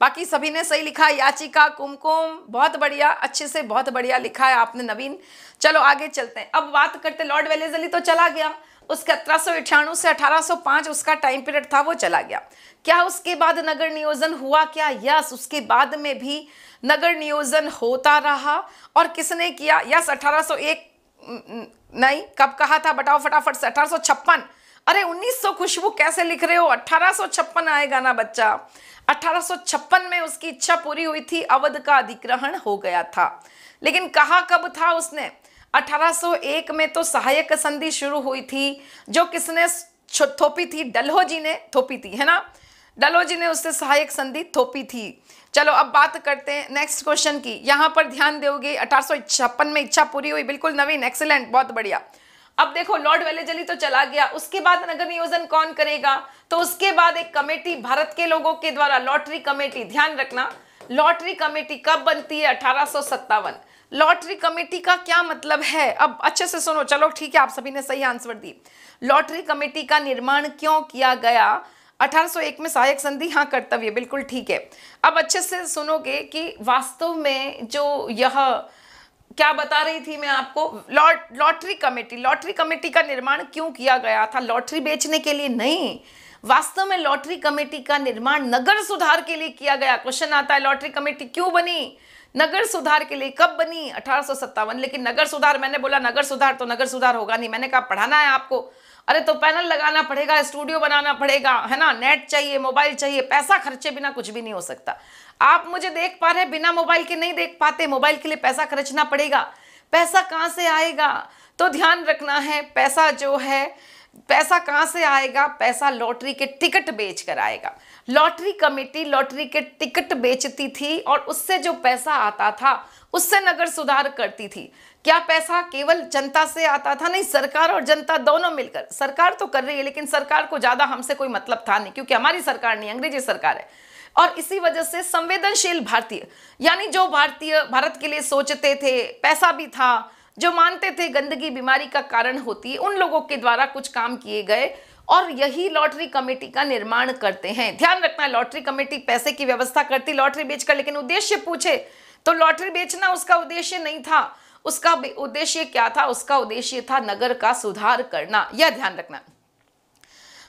बाकी सभी ने सही लिखा याचिका कुमकुम बहुत बढ़िया अच्छे से बहुत बढ़िया लिखा है आपने नवीन चलो आगे चलते हैं अब बात करते लॉर्ड वेलेज अली तो चला गया उसके अठारह से 1805 उसका टाइम पीरियड था वो चला गया क्या उसके बाद नगर नियोजन हुआ क्या यस उसके बाद में भी नगर नियोजन होता रहा और किसने किया यस 1801 नहीं कब कहा था बताओ फटाफट से अठारह अरे 1900 खुशबू कैसे लिख रहे हो अठारह आएगा ना बच्चा अठारह में उसकी इच्छा पूरी हुई थी अवध का अधिग्रहण हो गया था लेकिन कहा कब था उसने 1801 में तो सहायक संधि शुरू हुई थी जो किसने थोपी थी जी ने थोपी थी है ना डलहौजी ने उससे सहायक संधि थोपी थी चलो अब बात करते हैं नेक्स्ट क्वेश्चन की यहाँ पर ध्यान दोगे अठारह में इच्छा पूरी हुई बिल्कुल नवीन एक्सीलेंट बहुत बढ़िया अब देखो लॉर्ड वेलेजली तो चला गया उसके बाद नगर नियोजन कौन करेगा तो उसके बाद एक कमेटी भारत के लोगों के द्वारा लॉटरी कमेटी ध्यान रखना लॉटरी कमेटी कब बनती है अठारह लॉटरी कमेटी का क्या मतलब है अब अच्छे से सुनो चलो ठीक है आप सभी ने सही आंसर दी लॉटरी कमेटी का निर्माण क्यों किया गया 1801 में सहायक संधि हाँ कर्तव्य बिल्कुल ठीक है अब अच्छे से सुनोगे कि वास्तव में जो यह क्या बता रही थी मैं आपको lot lottery committee lottery committee का निर्माण क्यों किया गया था लॉटरी बेचने के लिए नहीं वास्तव में लॉटरी कमेटी का निर्माण नगर सुधार के लिए किया गया क्वेश्चन आता है लॉटरी कमेटी क्यों बनी नगर सुधार के लिए कब बनी अठारह लेकिन नगर सुधार मैंने बोला नगर सुधार तो नगर सुधार होगा नहीं मैंने कहा पढ़ाना है आपको अरे तो पैनल लगाना पड़ेगा स्टूडियो बनाना पड़ेगा है ना नेट चाहिए मोबाइल चाहिए पैसा खर्चे बिना कुछ भी नहीं हो सकता आप मुझे देख पा रहे बिना मोबाइल के नहीं देख पाते मोबाइल के लिए पैसा खर्चना पड़ेगा पैसा कहाँ से आएगा तो ध्यान रखना है पैसा जो है पैसा कहाँ से आएगा पैसा लॉटरी के टिकट बेच कर आएगा लॉटरी कमेटी लॉटरी के टिकट बेचती थी और उससे जो पैसा आता था उससे नगर सुधार करती थी क्या पैसा केवल जनता से आता था नहीं सरकार और जनता दोनों मिलकर सरकार तो कर रही है लेकिन सरकार को ज्यादा हमसे कोई मतलब था नहीं क्योंकि हमारी सरकार नहीं अंग्रेजी सरकार है और इसी वजह से संवेदनशील भारतीय यानी जो भारतीय भारत के लिए सोचते थे पैसा भी था जो मानते थे गंदगी बीमारी का कारण होती उन लोगों के द्वारा कुछ काम किए गए और यही लॉटरी कमेटी का निर्माण करते हैं ध्यान रखना लॉटरी कमेटी पैसे की व्यवस्था करती लॉटरी बेचकर लेकिन उद्देश्य पूछे तो लॉटरी बेचना उसका उद्देश्य नहीं था उसका उद्देश्य क्या था उसका उद्देश्य था नगर का सुधार करना यह ध्यान रखना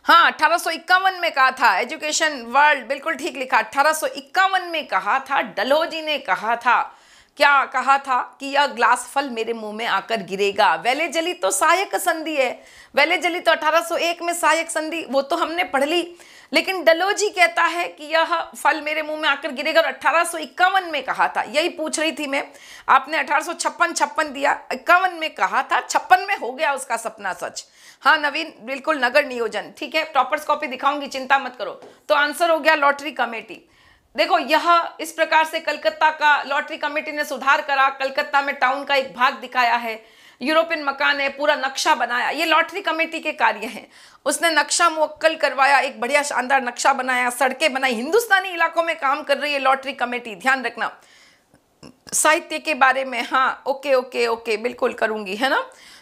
हाँ अठारह में कहा था एजुकेशन वर्ल्ड बिल्कुल ठीक लिखा अठारह में कहा था डलोजी ने कहा था क्या कहा था कि यह ग्लास फल मेरे मुंह में आकर गिरेगा वेले जली तो सहायक संधि है वेले जली तो 1801 में सहायक संधि वो तो हमने पढ़ ली लेकिन डलोजी कहता है कि यह फल मेरे मुंह में आकर गिरेगा और अठारह में कहा था यही पूछ रही थी मैं आपने अठारह छप्पन दिया इक्यावन में कहा था छप्पन में हो गया उसका सपना सच हाँ नवीन बिल्कुल नगर नियोजन ठीक है टॉपर्स कॉपी दिखाऊंगी चिंता मत करो तो आंसर हो गया लॉटरी कमेटी देखो यह इस प्रकार से कलकत्ता का लॉटरी कमेटी ने सुधार करा कलकत्ता में टाउन का एक भाग दिखाया है यूरोपियन मकान है पूरा नक्शा बनाया ये लॉटरी कमेटी के कार्य हैं उसने नक्शा मुक्कल करवाया एक बढ़िया शानदार नक्शा बनाया सड़कें बनाई हिंदुस्तानी इलाकों में काम कर रही है लॉटरी कमेटी ध्यान रखना साहित्य के बारे में हाँ ओके ओके ओके बिल्कुल करूंगी है ना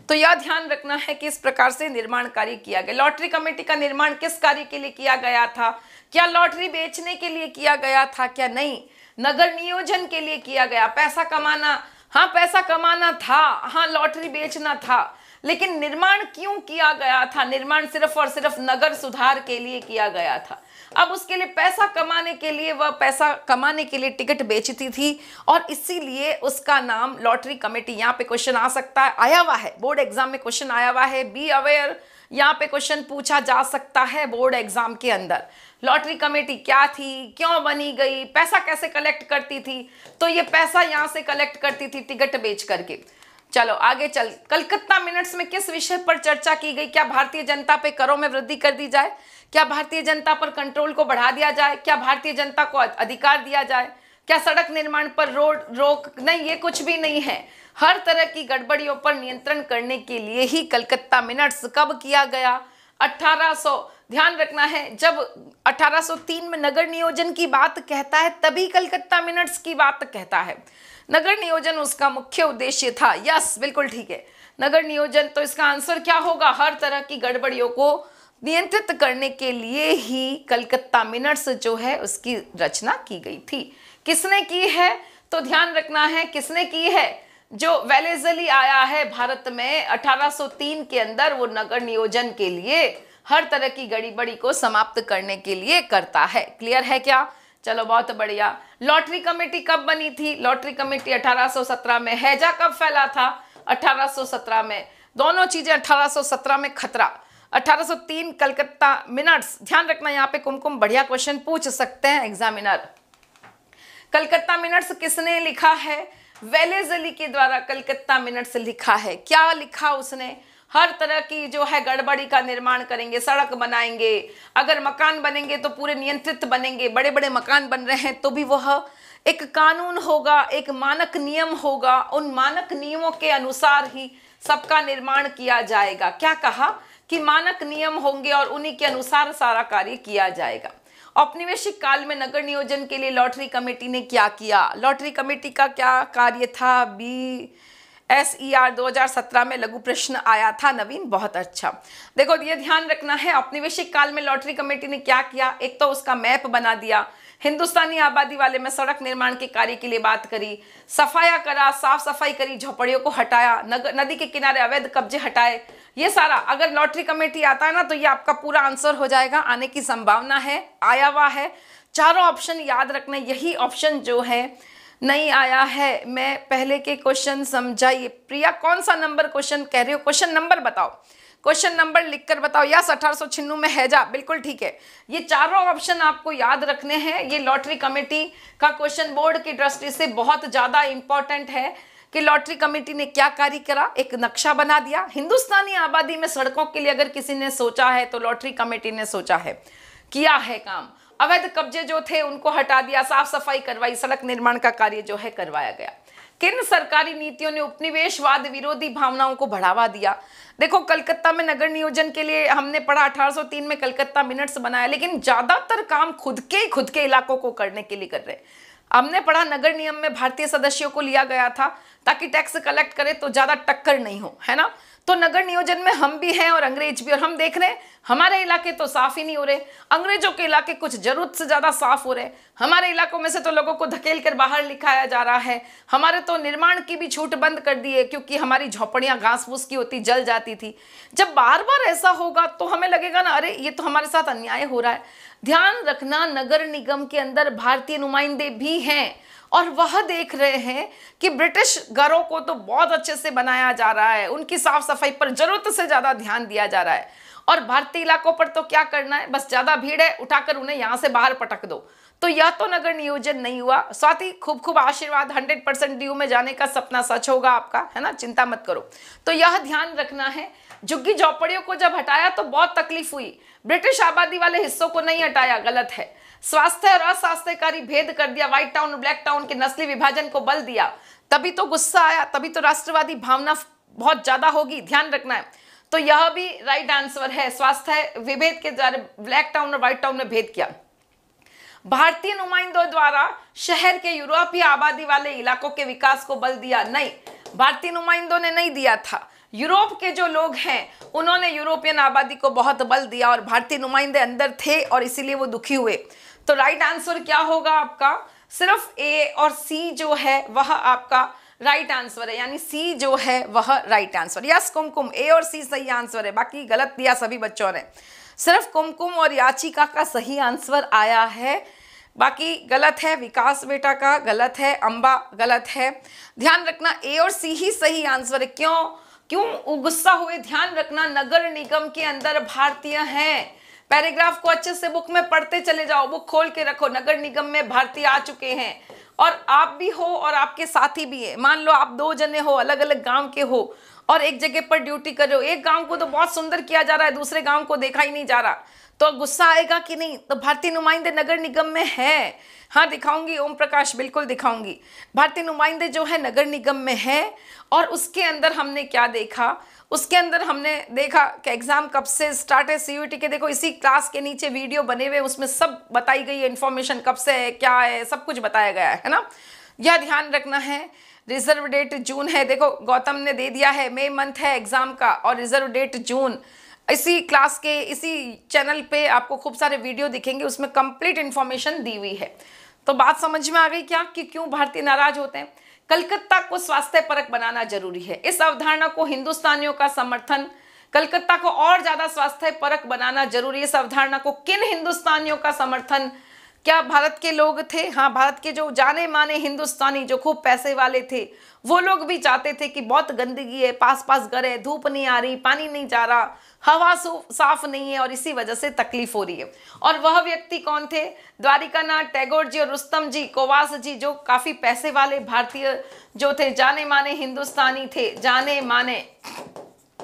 तो यह ध्यान रखना है कि इस प्रकार से निर्माण कार्य किया गया लॉटरी कमेटी का निर्माण किस कार्य के लिए किया गया था क्या लॉटरी बेचने के लिए किया गया था क्या नहीं नगर नियोजन के लिए किया गया पैसा कमाना हाँ पैसा कमाना था हाँ लॉटरी बेचना था लेकिन निर्माण क्यों किया गया था निर्माण सिर्फ और सिर्फ नगर सुधार के लिए किया गया था अब उसके लिए पैसा कमाने के लिए वह पैसा कमाने के लिए टिकट बेचती थी और इसीलिए उसका नाम लॉटरी कमेटी यहाँ पे क्वेश्चन आ सकता है आया हुआ है बोर्ड एग्जाम में क्वेश्चन आया हुआ है बी अवेयर यहाँ पे क्वेश्चन पूछा जा सकता है बोर्ड एग्जाम के अंदर लॉटरी कमेटी क्या थी क्यों बनी गई पैसा कैसे कलेक्ट करती थी तो ये पैसा यहाँ से कलेक्ट करती थी टिकट बेच करके चलो आगे चल कलकत्ता मिनट्स में किस विषय पर चर्चा की गई क्या भारतीय जनता पे करों में वृद्धि कर दी जाए क्या भारतीय जनता पर कंट्रोल को बढ़ा दिया जाए क्या भारतीय जनता को अधिकार दिया जाए क्या सड़क निर्माण पर रोड रोक नहीं ये कुछ भी नहीं है हर तरह की गड़बड़ियों पर नियंत्रण करने के लिए ही कलकत्ता मिनट्स कब किया गया 1800 ध्यान रखना है जब 1803 में नगर नियोजन की बात कहता है तभी कलकत्ता मिनट्स की बात कहता है नगर नियोजन उसका मुख्य उद्देश्य था यस बिल्कुल ठीक है नगर नियोजन तो इसका आंसर क्या होगा हर तरह की गड़बड़ियों को नियंत्रित करने के लिए ही कलकत्ता मिनट्स जो है उसकी रचना की गई थी किसने की है तो ध्यान रखना है किसने की है जो वेलेजली आया है भारत में 1803 के अंदर वो नगर नियोजन के लिए हर तरह की गड़ीबड़ी को समाप्त करने के लिए करता है क्लियर है क्या चलो बहुत बढ़िया लॉटरी कमेटी कब बनी थी लॉटरी कमेटी 1817 में हैजा कब फैला था 1817 में दोनों चीजें 1817 में खतरा 1803 कलकत्ता मिनट्स ध्यान रखना यहाँ पे कुमकुम बढ़िया क्वेश्चन पूछ सकते हैं एग्जामिनर कलकत्ता मिनट्स किसने लिखा है वेलेज अली के द्वारा कलकत्ता मिनट से लिखा है क्या लिखा उसने हर तरह की जो है गड़बड़ी का निर्माण करेंगे सड़क बनाएंगे अगर मकान बनेंगे तो पूरे नियंत्रित बनेंगे बड़े बड़े मकान बन रहे हैं तो भी वह एक कानून होगा एक मानक नियम होगा उन मानक नियमों के अनुसार ही सबका निर्माण किया जाएगा क्या कहा कि मानक नियम होंगे और उन्हीं के अनुसार सारा कार्य किया जाएगा औपनिवेशिक काल में नगर नियोजन के लिए लॉटरी कमेटी ने क्या किया लॉटरी कमेटी का क्या कार्य था बी एस ई आर दो में लघु प्रश्न आया था नवीन बहुत अच्छा देखो ये ध्यान रखना है औपनिवेशिक काल में लॉटरी कमेटी ने क्या किया एक तो उसका मैप बना दिया हिंदुस्तानी आबादी वाले में सड़क निर्माण के कार्य के लिए बात करी सफाया करा साफ सफाई करी झोपड़ियों को हटाया नगर नदी के किनारे अवैध कब्जे हटाए ये सारा अगर लॉटरी कमेटी आता है ना तो ये आपका पूरा आंसर हो जाएगा आने की संभावना है आया हुआ है चारों ऑप्शन याद रखना यही ऑप्शन जो है नहीं आया है मैं पहले के क्वेश्चन समझाइए प्रिया कौन सा नंबर क्वेश्चन कह रही हो क्वेश्चन नंबर बताओ क्वेश्चन नंबर लिखकर बताओ यस अठारह में है जा बिल्कुल ठीक है ये चारों ऑप्शन आपको याद रखने हैं ये लॉटरी कमेटी का क्वेश्चन बोर्ड की दृष्टि से बहुत ज़्यादा इंपॉर्टेंट है कि लॉटरी कमेटी ने क्या कार्य करा एक नक्शा बना दिया हिंदुस्तानी आबादी में सड़कों के लिए अगर किसी ने सोचा है तो लॉटरी कमेटी ने सोचा है किया है काम अवैध कब्जे जो थे उनको हटा दिया साफ सफाई करवाई सड़क निर्माण का कार्य जो है करवाया गया किन सरकारी नीतियों ने उपनिवेशवाद विरोधी भावनाओं को बढ़ावा दिया देखो कलकत्ता में नगर नियोजन के लिए हमने पढ़ा 1803 में कलकत्ता मिनट्स बनाया लेकिन ज्यादातर काम खुद के ही खुद के इलाकों को करने के लिए कर रहे हमने पढ़ा नगर नियम में भारतीय सदस्यों को लिया गया था ताकि टैक्स कलेक्ट करे तो ज़्यादा टक्कर नहीं हो है ना तो नगर नियोजन में हम भी हैं और अंग्रेज भी और हम देख रहे हैं हमारे इलाके तो साफ ही नहीं हो रहे अंग्रेजों के इलाके कुछ जरूरत से ज़्यादा साफ हो रहे हमारे इलाकों में से तो लोगों को धकेल कर बाहर लिखाया जा रहा है हमारे तो निर्माण की भी छूट बंद कर दी है क्योंकि हमारी झोपड़ियां घास फूस की होती जल जाती थी जब बार बार ऐसा होगा तो हमें लगेगा ना अरे ये तो हमारे साथ अन्याय हो रहा है ध्यान रखना नगर निगम के अंदर भारतीय नुमाइंदे भी हैं और वह देख रहे हैं कि ब्रिटिश घरों को तो बहुत अच्छे से बनाया जा रहा है उनकी साफ सफाई पर जरूरत से ज़्यादा ध्यान दिया जा रहा है और भारतीय इलाकों पर तो क्या करना है बस ज़्यादा भीड़ है उठाकर उन्हें यहां से बाहर पटक दो तो यह तो नगर नियोजन नहीं हुआ साथ ही खूब खूब आशीर्वाद 100 परसेंट ड्यू में जाने का सपना सच होगा आपका है ना चिंता मत करो तो यह ध्यान रखना है झुग्गी झोपड़ियों को जब हटाया तो बहुत तकलीफ हुई ब्रिटिश आबादी वाले हिस्सों को नहीं हटाया गलत है स्वास्थ्य और अस्वास्थ्यकारी भेद कर दिया व्हाइट टाउन और ब्लैक टाउन के नस्ली विभाजन को बल दिया तभी तो गुस्सा आया तभी तो राष्ट्रवादी भावना बहुत ज्यादा होगी ध्यान रखना है तो यह भी राइट आंसर है स्वास्थ्य विभेद के द्वारा ब्लैक टाउन और व्हाइट टाउन में भेद किया भारतीय नुमाइंदों द्वारा शहर के यूरोपीय आबादी वाले इलाकों के विकास को बल दिया नहीं भारतीय नुमाइंदों ने नहीं दिया था यूरोप के जो लोग हैं उन्होंने यूरोपियन आबादी को बहुत बल दिया और भारतीय नुमाइंदे अंदर थे और इसीलिए वो दुखी हुए तो राइट आंसर क्या होगा आपका सिर्फ ए और सी जो है वह आपका राइट आंसर है यानी सी जो है वह right answer yes Kumkum A और सी सही आंसर है बाकी गलत दिया सभी बच्चों ने सिर्फ कुमकुम और याचिका का सही आंसर आया है बाकी गलत है विकास बेटा का गलत है अंबा गलत है ध्यान रखना ए और सी ही सही आंसर है क्यों क्यों गुस्सा हुए ध्यान रखना नगर निगम के अंदर भारतीय हैं पैराग्राफ को अच्छे से बुक में पढ़ते चले जाओ बुक खोल के रखो नगर निगम में भारतीय आ चुके हैं और आप भी हो और आपके साथी भी है मान लो आप दो जने हो अलग अलग गांव के हो और एक जगह पर ड्यूटी कर रहे हो एक गांव को तो बहुत सुंदर किया जा रहा है दूसरे गांव को देखा ही नहीं जा रहा तो गुस्सा आएगा कि नहीं तो भारतीय नुमाइंदे नगर निगम में है हाँ दिखाऊंगी ओम प्रकाश बिल्कुल दिखाऊंगी भारतीय नुमाइंदे जो है नगर निगम में है और उसके अंदर हमने क्या देखा उसके अंदर हमने देखा कि एग्ज़ाम कब से स्टार्ट है सी के देखो इसी क्लास के नीचे वीडियो बने हुए उसमें सब बताई गई है इन्फॉर्मेशन कब से है क्या है सब कुछ बताया गया है ना यह ध्यान रखना है रिजर्व डेट जून है देखो गौतम ने दे दिया है मई मंथ है एग्ज़ाम का और रिजर्व डेट जून इसी क्लास के इसी चैनल पे आपको खूब सारे वीडियो दिखेंगे उसमें कंप्लीट इन्फॉर्मेशन दी हुई है तो बात समझ में आ गई क्या कि क्यों भारतीय नाराज होते हैं कलकत्ता को स्वास्थ्य परक बनाना जरूरी है इस अवधारणा को हिंदुस्तानियों का समर्थन कलकत्ता को और ज्यादा स्वास्थ्य परक बनाना जरूरी है इस अवधारणा को किन हिंदुस्तानियों का समर्थन क्या भारत के लोग थे हाँ भारत के जो जाने माने हिंदुस्तानी जो खूब पैसे वाले थे वो लोग भी चाहते थे कि बहुत गंदगी है पास पास घर है धूप नहीं आ रही पानी नहीं जा रहा हवा साफ नहीं है और इसी वजह से तकलीफ हो रही है और वह व्यक्ति कौन थे द्वारिकानाथ टैगोर जी और रुस्तम जी कोवास जी जो काफ़ी पैसे वाले भारतीय जो थे जाने माने हिंदुस्तानी थे जाने माने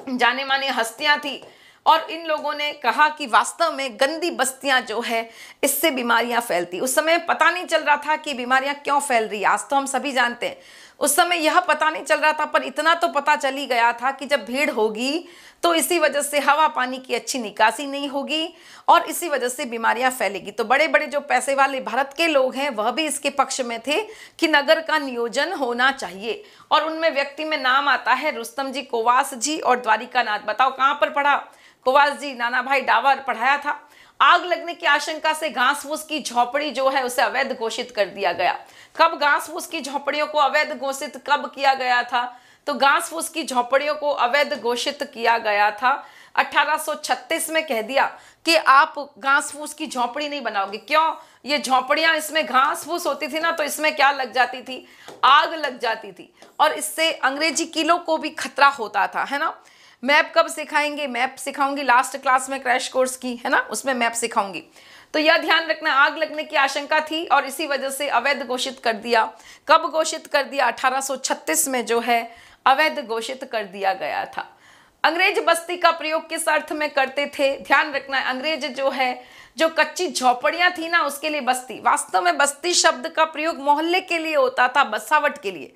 जाने माने हस्तियां थी और इन लोगों ने कहा कि वास्तव में गंदी बस्तियां जो है इससे बीमारियां फैलती उस समय पता नहीं चल रहा था कि बीमारियां क्यों फैल रही आज तो हम सभी जानते हैं उस समय यह पता नहीं चल रहा था पर इतना तो पता चल ही गया था कि जब भीड़ होगी तो इसी वजह से हवा पानी की अच्छी निकासी नहीं होगी और इसी वजह से बीमारियां फैलेगी तो बड़े बड़े जो पैसे वाले भारत के लोग हैं वह भी इसके पक्ष में थे कि नगर का नियोजन होना चाहिए और उनमें व्यक्ति में नाम आता है रुस्तम जी कोवास जी और द्वारिका नाथ बताओ कहाँ पर पढ़ा कुवास जी नाना भाई डावर पढ़ाया था आग लगने की आशंका से घास फूस की झोपड़ी जो है उसे अवैध घोषित कर दिया गया कब घास फूस की झोपड़ियों को अवैध घोषित कब किया गया था तो घास फूस की झोपड़ियों को अवैध घोषित किया गया था 1836 में कह दिया कि आप घास फूस की झोपड़ी नहीं बनाओगे क्यों ये झोपड़ियां इसमें घास फूस होती थी ना तो इसमें क्या लग जाती थी आग लग जाती थी और इससे अंग्रेजी किलों को भी खतरा होता था है ना मैप कब सिखाएंगे मैप सिखाऊंगी लास्ट क्लास में क्रैश कोर्स की है ना उसमें मैप सिखाऊंगी तो यह ध्यान रखना आग लगने की आशंका थी और इसी वजह से अवैध घोषित कर दिया कब घोषित कर दिया 1836 में जो है अवैध घोषित कर दिया गया था अंग्रेज बस्ती का प्रयोग किस अर्थ में करते थे ध्यान रखना है अंग्रेज जो है जो कच्ची झोपड़ियां थी ना उसके लिए बस्ती वास्तव में बस्ती शब्द का प्रयोग मोहल्ले के लिए होता था बसावट के लिए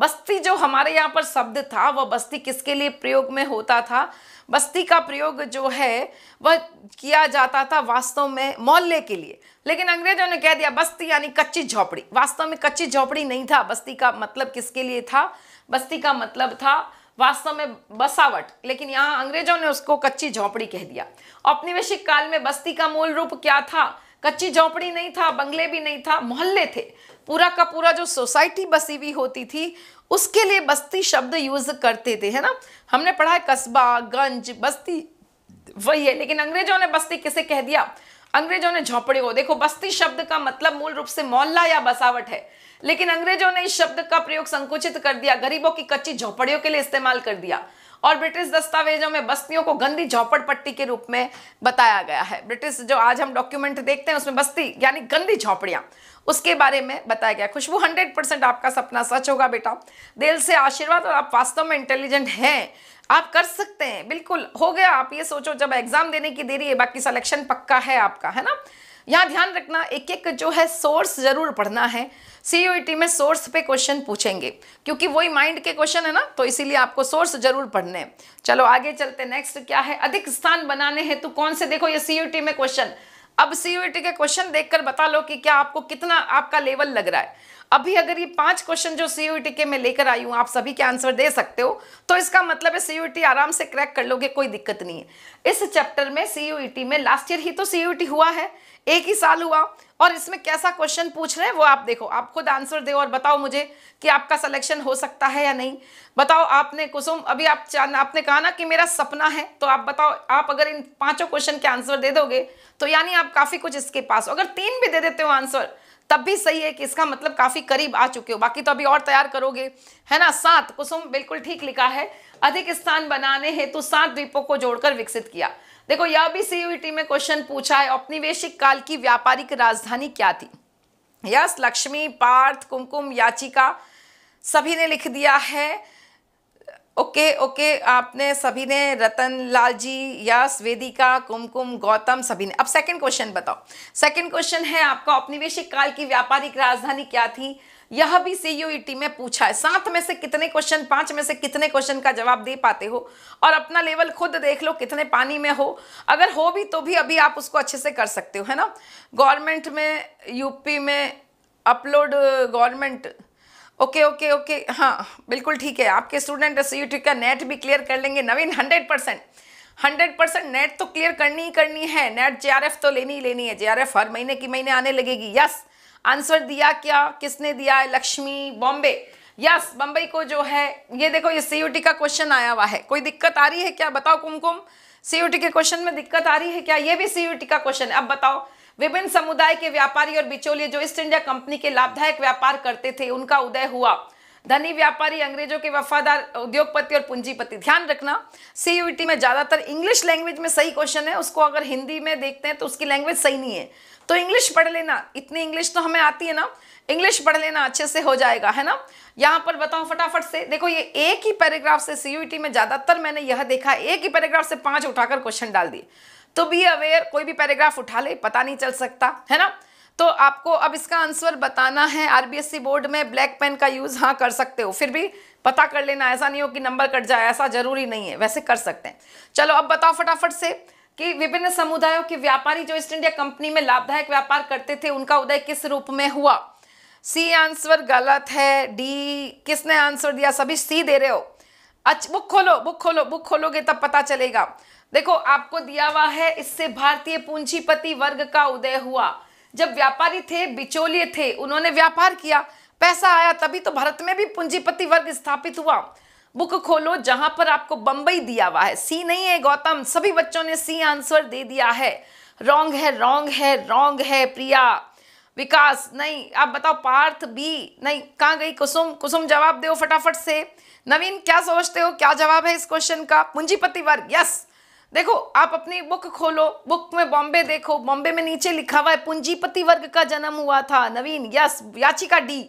बस्ती जो हमारे यहाँ पर शब्द था वह बस्ती किसके लिए प्रयोग में होता था बस्ती का प्रयोग जो है वह किया जाता था वास्तव में मोहल्ले के लिए लेकिन अंग्रेजों ने कह दिया बस्ती यानी कच्ची झोपड़ी वास्तव में कच्ची झोपड़ी नहीं था बस्ती का मतलब किसके लिए था बस्ती का मतलब था वास्तव में बसावट लेकिन यहाँ अंग्रेजों ने उसको कच्ची झोपड़ी कह दिया औपनिवेशिक काल में बस्ती का मूल रूप क्या था कच्ची झोपड़ी नहीं था बंगले भी नहीं था मोहल्ले थे पूरा का पूरा जो सोसाइटी बसी हुई होती थी उसके लिए बस्ती शब्द यूज करते थे है ना हमने पढ़ा है कस्बा गंज बस्ती वही है लेकिन अंग्रेजों ने बस्ती किसे कह दिया अंग्रेजों ने झोपड़ी को देखो बस्ती शब्द का मतलब मूल रूप से मोहल्ला या बसावट है लेकिन अंग्रेजों ने इस शब्द का प्रयोग संकुचित कर दिया गरीबों की कच्ची झोपड़ियों के लिए इस्तेमाल कर दिया और ब्रिटिश दस्तावेजों में बस्तियों को गंदी पट्टी के रूप में बताया गया है ब्रिटिश जो आज हम डॉक्यूमेंट देखते हैं उसमें बस्ती यानी गंदी झोपड़ियां उसके बारे में बताया गया खुशबू हंड्रेड परसेंट आपका सपना सच होगा बेटा दिल से आशीर्वाद और आप वास्तव में इंटेलिजेंट हैं आप कर सकते हैं बिल्कुल हो गया आप ये सोचो जब एग्जाम देने की देरी है बाकी सलेक्शन पक्का है आपका है ना यहाँ ध्यान रखना एक एक जो है सोर्स जरूर पढ़ना है सी e में सोर्स पे क्वेश्चन पूछेंगे क्योंकि वही माइंड के क्वेश्चन है ना तो इसीलिए आपको सोर्स जरूर पढ़ने चलो आगे चलते नेक्स्ट क्या है अधिक स्थान बनाने हेतु तो कौन से देखो ये सी e में क्वेश्चन अब सी e के क्वेश्चन देखकर बता लो कि क्या आपको कितना आपका लेवल लग रहा है अभी अगर ये पांच क्वेश्चन जो सीयूटी के मैं लेकर आई हूँ आप सभी के आंसर दे सकते हो तो इसका मतलब है सीयूटी आराम से क्रैक कर लोगे कोई दिक्कत नहीं है इस चैप्टर में सीयूटी में लास्ट ईयर ही तो सीयूटी हुआ है एक ही साल हुआ और इसमें कैसा क्वेश्चन पूछ रहे हैं वो आप देखो आप खुद आंसर दो और बताओ मुझे कि आपका सिलेक्शन हो सकता है या नहीं बताओ आपने कुसुम अभी आप आपने कहा ना कि मेरा सपना है तो आप बताओ आप अगर इन पांचों क्वेश्चन के आंसर दे दोगे तो यानी आप काफ़ी कुछ इसके पास अगर तीन भी दे देते हो आंसर तब भी सही है कि इसका मतलब काफी करीब आ चुके हो बाकी तो अभी और तैयार करोगे है ना सात कुसुम बिल्कुल ठीक लिखा है अधिक स्थान बनाने हेतु सात द्वीपों को जोड़कर विकसित किया देखो यह भी सीयूटी e में क्वेश्चन पूछा है औपनिवेशिक काल की व्यापारिक राजधानी क्या थी यस लक्ष्मी पार्थ कुमकुम याचिका सभी ने लिख दिया है ओके ओके आपने सभी ने रतन लाल जी यस वेदिका कुमकुम गौतम सभी ने अब सेकंड क्वेश्चन बताओ सेकंड क्वेश्चन है आपका औपनिवेशिक काल की व्यापारिक राजधानी क्या थी यह भी सीयूईटी e में पूछा है सात में से कितने क्वेश्चन पांच में से कितने क्वेश्चन का जवाब दे पाते हो और अपना लेवल खुद देख लो कितने पानी में हो अगर हो भी तो भी अभी आप उसको अच्छे से कर सकते हो है ना गवर्नमेंट में यूपी में upload government okay okay okay हाँ बिल्कुल ठीक है आपके स्टूडेंट सी का नेट भी क्लियर कर लेंगे Naveen hundred percent hundred percent net तो क्लियर करनी ही करनी है नेट जे तो लेनी ही लेनी है जे हर महीने की महीने आने लगेगी यस आंसर दिया क्या किसने दिया है लक्ष्मी बॉम्बे यस बम्बई को जो है ये देखो ये सी का क्वेश्चन आया हुआ है कोई दिक्कत आ रही है क्या बताओ कुमकुम सी के क्वेश्चन में दिक्कत आ रही है क्या ये भी सी का क्वेश्चन है अब बताओ विभिन्न समुदाय के व्यापारी और बिचौलिए जो ईस्ट इंडिया कंपनी के लाभदायक व्यापार करते थे उनका उदय हुआ धनी व्यापारी अंग्रेजों के वफादार उद्योगपति और पूंजीपति ध्यान रखना सीयूटी e में ज़्यादातर इंग्लिश लैंग्वेज में सही क्वेश्चन है उसको अगर हिंदी में देखते हैं तो उसकी लैंग्वेज सही नहीं है तो इंग्लिश पढ़ लेना इतनी इंग्लिश तो हमें आती है ना इंग्लिश पढ़ लेना अच्छे से हो जाएगा है ना यहाँ पर बताऊं फटाफट से देखो ये एक ही पैराग्राफ से सीयूटी e में ज़्यादातर मैंने यह देखा एक ही पैराग्राफ से पांच उठाकर क्वेश्चन डाल दिए तो बी अवेयर कोई भी पैराग्राफ उठा ले पता नहीं चल सकता है ना तो आपको अब इसका आंसर बताना है आरबीएससी बोर्ड में ब्लैक पेन का यूज़ हाँ कर सकते हो फिर भी पता कर लेना ऐसा नहीं हो कि नंबर कट जाए ऐसा जरूरी नहीं है वैसे कर सकते हैं चलो अब बताओ फटाफट से कि विभिन्न समुदायों के व्यापारी जो ईस्ट इंडिया कंपनी में लाभदायक व्यापार करते थे उनका उदय किस रूप में हुआ सी आंसर गलत है डी किसने आंसर दिया सभी सी दे रहे हो अच्छा बुक खोलो बुक खोलो बुक खोलोगे तब पता चलेगा देखो आपको दिया हुआ है इससे भारतीय पूंजीपति वर्ग का उदय हुआ जब व्यापारी थे बिचौलिए थे उन्होंने व्यापार किया पैसा आया तभी तो भारत में भी पूंजीपति वर्ग स्थापित हुआ बुक खोलो जहां पर आपको बंबई दिया हुआ है सी नहीं है गौतम सभी बच्चों ने सी आंसर दे दिया है रॉन्ग है रॉन्ग है रॉन्ग है प्रिया विकास नहीं आप बताओ पार्थ बी नहीं कहाँ गई कुसुम कुसुम जवाब दो फटाफट से नवीन क्या सोचते हो क्या जवाब है इस क्वेश्चन का पूंजीपति वर्ग यस देखो आप अपनी बुक खोलो बुक में बॉम्बे देखो बॉम्बे में नीचे लिखा हुआ है पूंजीपति वर्ग का जन्म हुआ था नवीन यस याचिका डी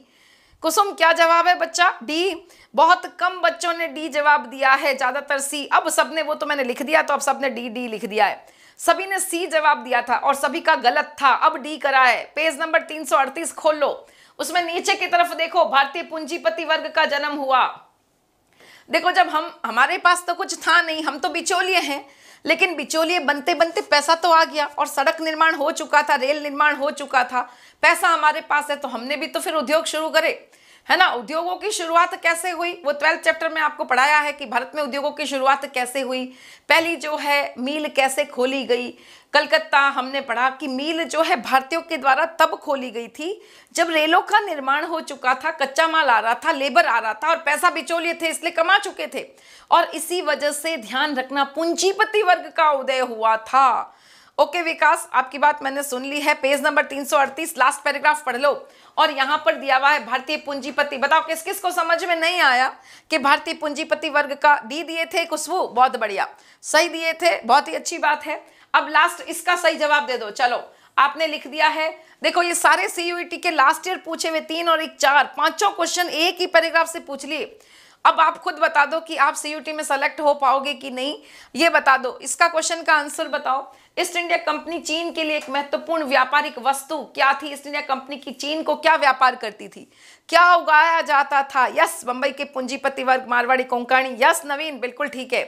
कुसुम क्या जवाब है बच्चा डी बहुत कम बच्चों ने डी जवाब दिया है ज्यादातर सी अब सबने वो तो मैंने लिख दिया तो अब सबने डी डी लिख दिया है सभी ने सी जवाब दिया था और सभी का गलत था अब डी करा है पेज नंबर 338 खोल लो उसमें नीचे की तरफ देखो भारतीय पूंजीपति वर्ग का जन्म हुआ देखो जब हम हमारे पास तो कुछ था नहीं हम तो बिचौलिए हैं लेकिन बिचौलिए बनते बनते पैसा तो आ गया और सड़क निर्माण हो चुका था रेल निर्माण हो चुका था पैसा हमारे पास है तो हमने भी तो फिर उद्योग शुरू करे है ना उद्योगों की शुरुआत कैसे हुई वो ट्वेल्थ चैप्टर में आपको पढ़ाया है कि भारत में उद्योगों की शुरुआत कैसे हुई पहली जो है मील कैसे खोली गई कलकत्ता हमने पढ़ा कि मील जो है भारतीयों के द्वारा तब खोली गई थी जब रेलों का निर्माण हो चुका था कच्चा माल आ रहा था लेबर आ रहा था और पैसा बिचौलिए थे इसलिए कमा चुके थे और इसी वजह से ध्यान रखना पूंजीपति वर्ग का उदय हुआ था ओके विकास आपकी बात मैंने सुन ली है पेज नंबर 338 लास्ट पैराग्राफ पढ़ लो और यहाँ पर दिया हुआ है भारतीय पूंजीपति बताओ किस किस को समझ में नहीं आया कि भारतीय पूंजीपति वर्ग का डी दिए थे खुशबू बहुत बढ़िया सही दिए थे बहुत ही अच्छी बात है अब लास्ट इसका सही जवाब दे दो चलो आपने लिख दिया है देखो ये सारे सीयूटी e के लास्ट ईयर पूछे हुए तीन और एक चार पांचों क्वेश्चन एक ही पैराग्राफ से पूछ लिए अब आप खुद बता दो कि आप सीयूटी e में सेलेक्ट हो पाओगे कि नहीं ये बता दो इसका क्वेश्चन का आंसर बताओ ईस्ट इंडिया कंपनी चीन के लिए एक महत्वपूर्ण व्यापारिक वस्तु क्या थी ईस्ट इंडिया कंपनी की चीन को क्या व्यापार करती थी क्या उगाया जाता था यस बंबई के पूंजीपति वर्ग मारवाड़ी कोंकणी यस नवीन बिल्कुल ठीक है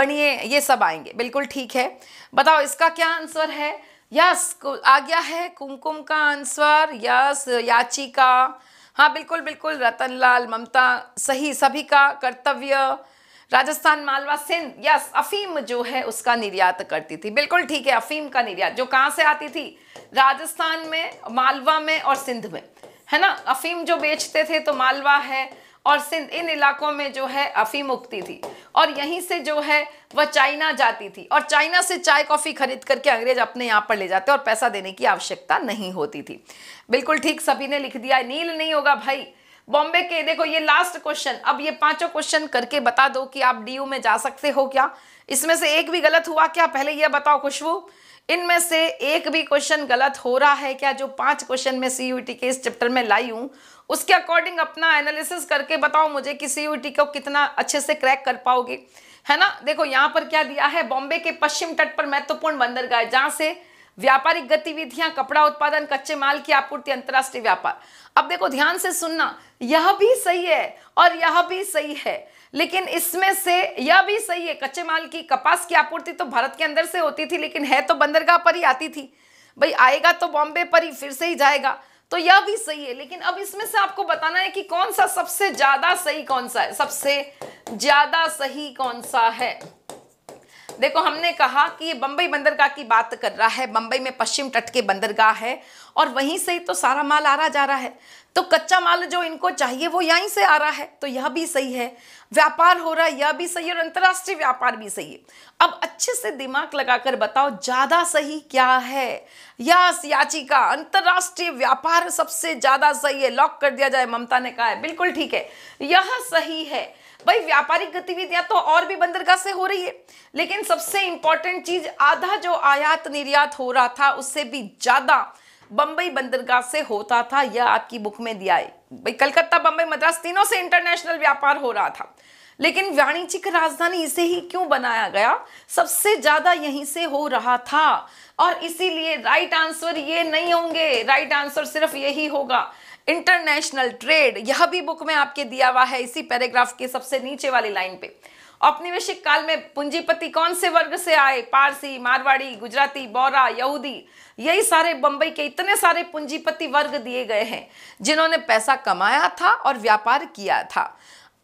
बनिए ये सब आएंगे बिल्कुल ठीक है बताओ इसका क्या आंसर है यस आ गया है कुमकुम का आंसर यस याची का हाँ बिल्कुल बिल्कुल रतनलाल ममता सही सभी का कर्तव्य राजस्थान मालवा सिंध यस अफीम जो है उसका निर्यात करती थी बिल्कुल ठीक है अफीम का निर्यात जो कहाँ से आती थी राजस्थान में मालवा में और सिंध में है ना अफीम जो बेचते थे तो मालवा है और सिंध इन इलाकों में जो है अफीम उगती थी और यहीं से जो है वह चाइना जाती थी और चाइना से चाय कॉफ़ी खरीद करके अंग्रेज अपने यहाँ पर ले जाते और पैसा देने की आवश्यकता नहीं होती थी बिल्कुल ठीक सभी ने लिख दिया नील नहीं होगा भाई बॉम्बे के देखो ये लास्ट क्वेश्चन अब ये पांचों क्वेश्चन करके बता दो कि आप डीयू में जा सकते हो क्या इसमें से एक भी गलत हुआ क्या पहले ये बताओ खुशबू इनमें से एक भी क्वेश्चन गलत हो रहा है क्या जो पांच क्वेश्चन में सीयूटी के इस चैप्टर में लाई हूं उसके अकॉर्डिंग अपना एनालिसिस करके बताओ मुझे कि सीयूटी को कितना अच्छे से क्रैक कर पाओगे है ना देखो यहां पर क्या दिया है बॉम्बे के पश्चिम तट पर महत्वपूर्ण बंदरगाह जहां से व्यापारिक गतिविधियां कपड़ा उत्पादन कच्चे माल की आपूर्ति अंतर्राष्ट्रीय व्यापार अब देखो ध्यान से सुनना यह भी सही है और यह भी सही है लेकिन इसमें से यह भी सही है कच्चे माल की कपास की आपूर्ति तो भारत के अंदर से होती थी लेकिन है तो बंदरगाह पर ही आती थी भाई आएगा तो बॉम्बे पर ही फिर से ही जाएगा तो यह भी सही है लेकिन अब इसमें से आपको बताना है कि कौन सा सबसे ज्यादा सही कौन सा है सबसे ज्यादा सही कौन सा है देखो हमने कहा कि ये बम्बई बंदरगाह की बात कर रहा है बम्बई में पश्चिम तट के बंदरगाह है और वहीं से ही तो सारा माल आ रहा जा रहा है तो कच्चा माल जो इनको चाहिए वो यहीं से आ रहा है तो यह भी सही है व्यापार हो रहा है यह भी सही है और अंतर्राष्ट्रीय व्यापार भी सही है अब अच्छे से दिमाग लगाकर बताओ ज़्यादा सही क्या है यस याचिका अंतर्राष्ट्रीय व्यापार सबसे ज़्यादा सही है लॉक कर दिया जाए ममता ने कहा है बिल्कुल ठीक है यह सही है भाई व्यापारिक गतिविधियां तो और भी बंदरगाह से हो रही है लेकिन सबसे इंपॉर्टेंट चीज आधा जो आयात निर्यात हो रहा था उससे भी ज्यादा बंबई बंदरगाह से होता था यह आपकी बुक में दिया है भाई कलकत्ता बंबई मद्रास तीनों से इंटरनेशनल व्यापार हो रहा था लेकिन वाणिज्यिक राजधानी इसे ही क्यों बनाया गया सबसे ज्यादा यहीं से हो रहा था और इसीलिए राइट आंसर ये नहीं होंगे राइट आंसर सिर्फ यही होगा इंटरनेशनल ट्रेड यह भी बुक में आपके दिया हुआ है इसी पैराग्राफ के सबसे नीचे वाली लाइन पे औपनिवेशिक काल में पूंजीपति कौन से वर्ग से आए पारसी मारवाड़ी गुजराती बौरा यहूदी यही सारे बंबई के इतने सारे पूंजीपति वर्ग दिए गए हैं जिन्होंने पैसा कमाया था और व्यापार किया था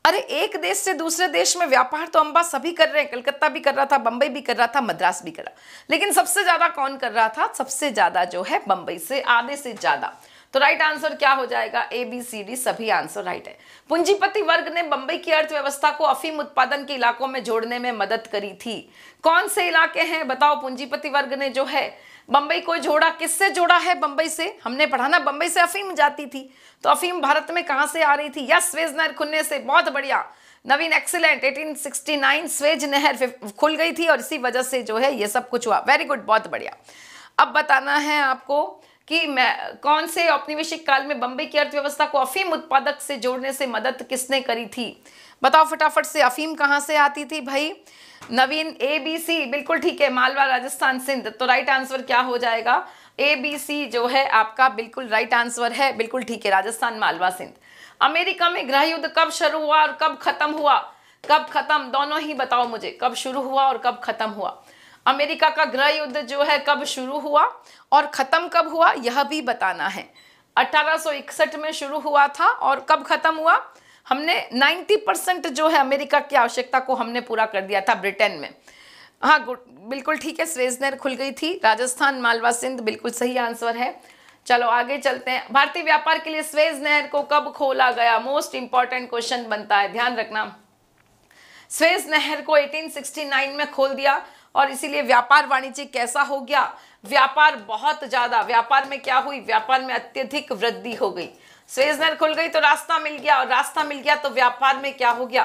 अरे एक देश से दूसरे देश में व्यापार तो अंबा सभी कर रहे हैं कलकत्ता भी कर रहा था बंबई भी कर रहा था मद्रास भी कर रहा लेकिन सबसे ज़्यादा कौन कर रहा था सबसे ज़्यादा जो है बंबई से आधे से ज़्यादा तो राइट आंसर क्या हो जाएगा ए बी सी डी सभी आंसर राइट है पूंजीपति वर्ग ने बंबई की अर्थव्यवस्था को अफीम उत्पादन के इलाकों में जोड़ने में मदद करी थी कौन से इलाके हैं बताओ पूंजीपति वर्ग ने जो है बंबई को जोड़ा किससे जोड़ा है बंबई से हमने पढ़ा ना बंबई से अफीम जाती थी तो अफीम भारत में कहां से आ रही थी यस स्वेज नहर खुलने से बहुत बढ़िया नवीन एक्सीलेंट 1869 स्वेज नहर खुल गई थी और इसी वजह से जो है ये सब कुछ हुआ वेरी गुड बहुत बढ़िया अब बताना है आपको कि कौन से औपनिवेशिक काल में बम्बे की अर्थव्यवस्था को अफीम उत्पादक से जोड़ने से मदद किसने करी थी बताओ फटाफट से अफीम कहाँ से आती थी भाई नवीन ए बी सी बिल्कुल ठीक है मालवा राजस्थान सिंध तो राइट आंसर क्या हो जाएगा ए बी सी जो है आपका बिल्कुल राइट आंसर है बिल्कुल ठीक है राजस्थान मालवा सिंध अमेरिका में गृह युद्ध कब शुरू हुआ और कब खत्म हुआ कब खत्म दोनों ही बताओ मुझे कब शुरू हुआ और कब खत्म हुआ अमेरिका का गृह युद्ध जो है कब शुरू हुआ और ख़त्म कब हुआ यह भी बताना है 1861 में शुरू हुआ था और कब ख़त्म हुआ हमने 90 परसेंट जो है अमेरिका की आवश्यकता को हमने पूरा कर दिया था ब्रिटेन में हाँ गुड बिल्कुल ठीक है स्वेजनर खुल गई थी राजस्थान मालवा सिंध बिल्कुल सही आंसर है चलो आगे चलते हैं भारतीय व्यापार के लिए स्वेज नहर को कब खोला गया मोस्ट इंपॉर्टेंट क्वेश्चन बनता है ध्यान रखना स्वेज नहर को 1869 में खोल दिया और इसीलिए व्यापार वाणिज्य कैसा हो गया व्यापार बहुत ज्यादा व्यापार में क्या हुई व्यापार में अत्यधिक वृद्धि हो गई स्वेजनर खुल गई तो रास्ता मिल गया और रास्ता मिल गया तो व्यापार में क्या हो गया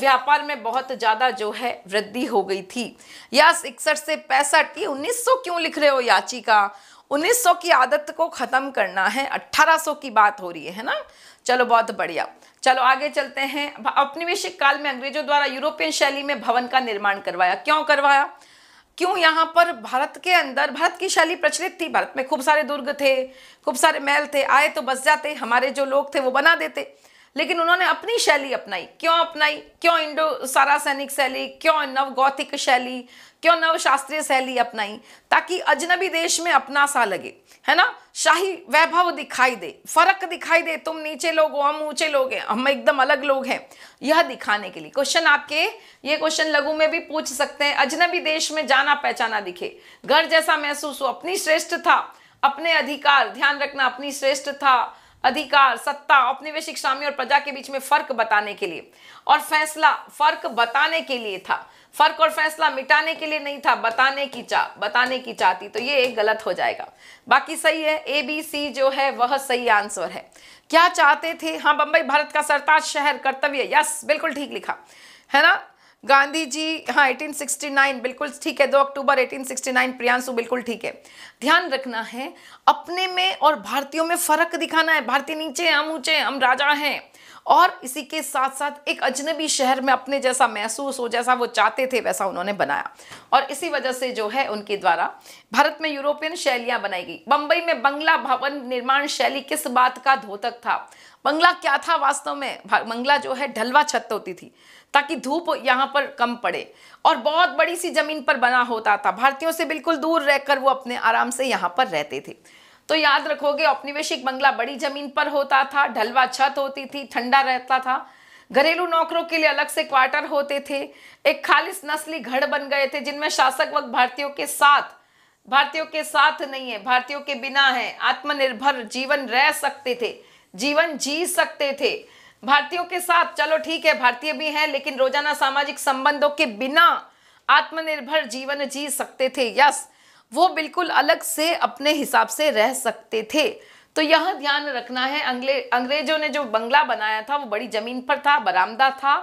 व्यापार में बहुत ज़्यादा जो है वृद्धि हो गई थी या इकसठ से पैंसठ ये 1900 क्यों लिख रहे हो याचिका उन्नीस 1900 की आदत को ख़त्म करना है 1800 की बात हो रही है ना चलो बहुत बढ़िया चलो आगे चलते हैं औपनिवेशिक काल में अंग्रेजों द्वारा यूरोपियन शैली में भवन का निर्माण करवाया क्यों करवाया क्यों यहाँ पर भारत के अंदर भारत की शैली प्रचलित थी भारत में खूब सारे दुर्ग थे खूब सारे महल थे आए तो बस जाते हमारे जो लोग थे वो बना देते लेकिन उन्होंने अपनी शैली अपनाई क्यों अपनाई क्यों इंडो सारा सैनिक शैली क्यों नव गौथिक शैली क्यों नव शास्त्रीय शैली अपनाई ताकि अजनबी देश में अपना सा लगे है ना शाही वैभव दिखाई दे फर्क दिखाई दे तुम नीचे लोग हो हम ऊंचे लोग हैं हम एकदम अलग लोग हैं यह दिखाने के लिए क्वेश्चन आपके ये क्वेश्चन लघु में भी पूछ सकते हैं अजनबी देश में जाना पहचाना दिखे घर जैसा महसूस हो अपनी श्रेष्ठ था अपने अधिकार ध्यान रखना अपनी श्रेष्ठ था अधिकार सत्ता औपनिवेशिक स्वामी और प्रजा के बीच में फर्क बताने के लिए और फैसला फर्क बताने के लिए था फर्क और फैसला मिटाने के लिए नहीं था बताने की चाह बताने की चाहती तो ये गलत हो जाएगा बाकी सही है ए बी सी जो है वह सही आंसर है क्या चाहते थे हाँ बंबई भारत का सरताज शहर कर्तव्य यस बिल्कुल ठीक लिखा है ना गांधी जी हाँ 1869 बिल्कुल ठीक है दो अक्टूबर 1869 प्रियांशु बिल्कुल ठीक है ध्यान रखना है अपने में और भारतीयों में फर्क दिखाना है भारतीय नीचे हम ऊंचे हम राजा हैं और इसी के साथ साथ एक अजनबी शहर में अपने जैसा महसूस हो जैसा वो चाहते थे वैसा उन्होंने बनाया और इसी वजह से जो है उनके द्वारा भारत में यूरोपियन शैलियां बनाई गई बंबई में बंगला भवन निर्माण शैली किस बात का धोतक था बंगला क्या था वास्तव में बंगला जो है ढलवा छत होती थी ताकि धूप यहाँ पर कम पड़े और बहुत बड़ी सी जमीन पर बना होता था भारतीयों से बिल्कुल दूर रहकर वो अपने आराम से यहाँ पर रहते थे तो याद रखोगे औपनिवेशिक बंगला बड़ी जमीन पर होता था ढलवा छत होती थी ठंडा रहता था घरेलू नौकरों के लिए अलग से क्वार्टर होते थे एक खालिस नस्ली घड़ बन गए थे जिनमें शासक वक्त भारतीयों के साथ भारतीयों के साथ नहीं है भारतीयों के बिना है आत्मनिर्भर जीवन रह सकते थे जीवन जी सकते थे भारतीयों के साथ चलो ठीक है भारतीय भी हैं लेकिन रोजाना सामाजिक संबंधों के बिना आत्मनिर्भर जीवन जी सकते थे यस वो बिल्कुल अलग से अपने हिसाब से रह सकते थे तो यह ध्यान रखना है अंग्रे अंग्रेजों ने जो बंगला बनाया था वो बड़ी जमीन पर था बरामदा था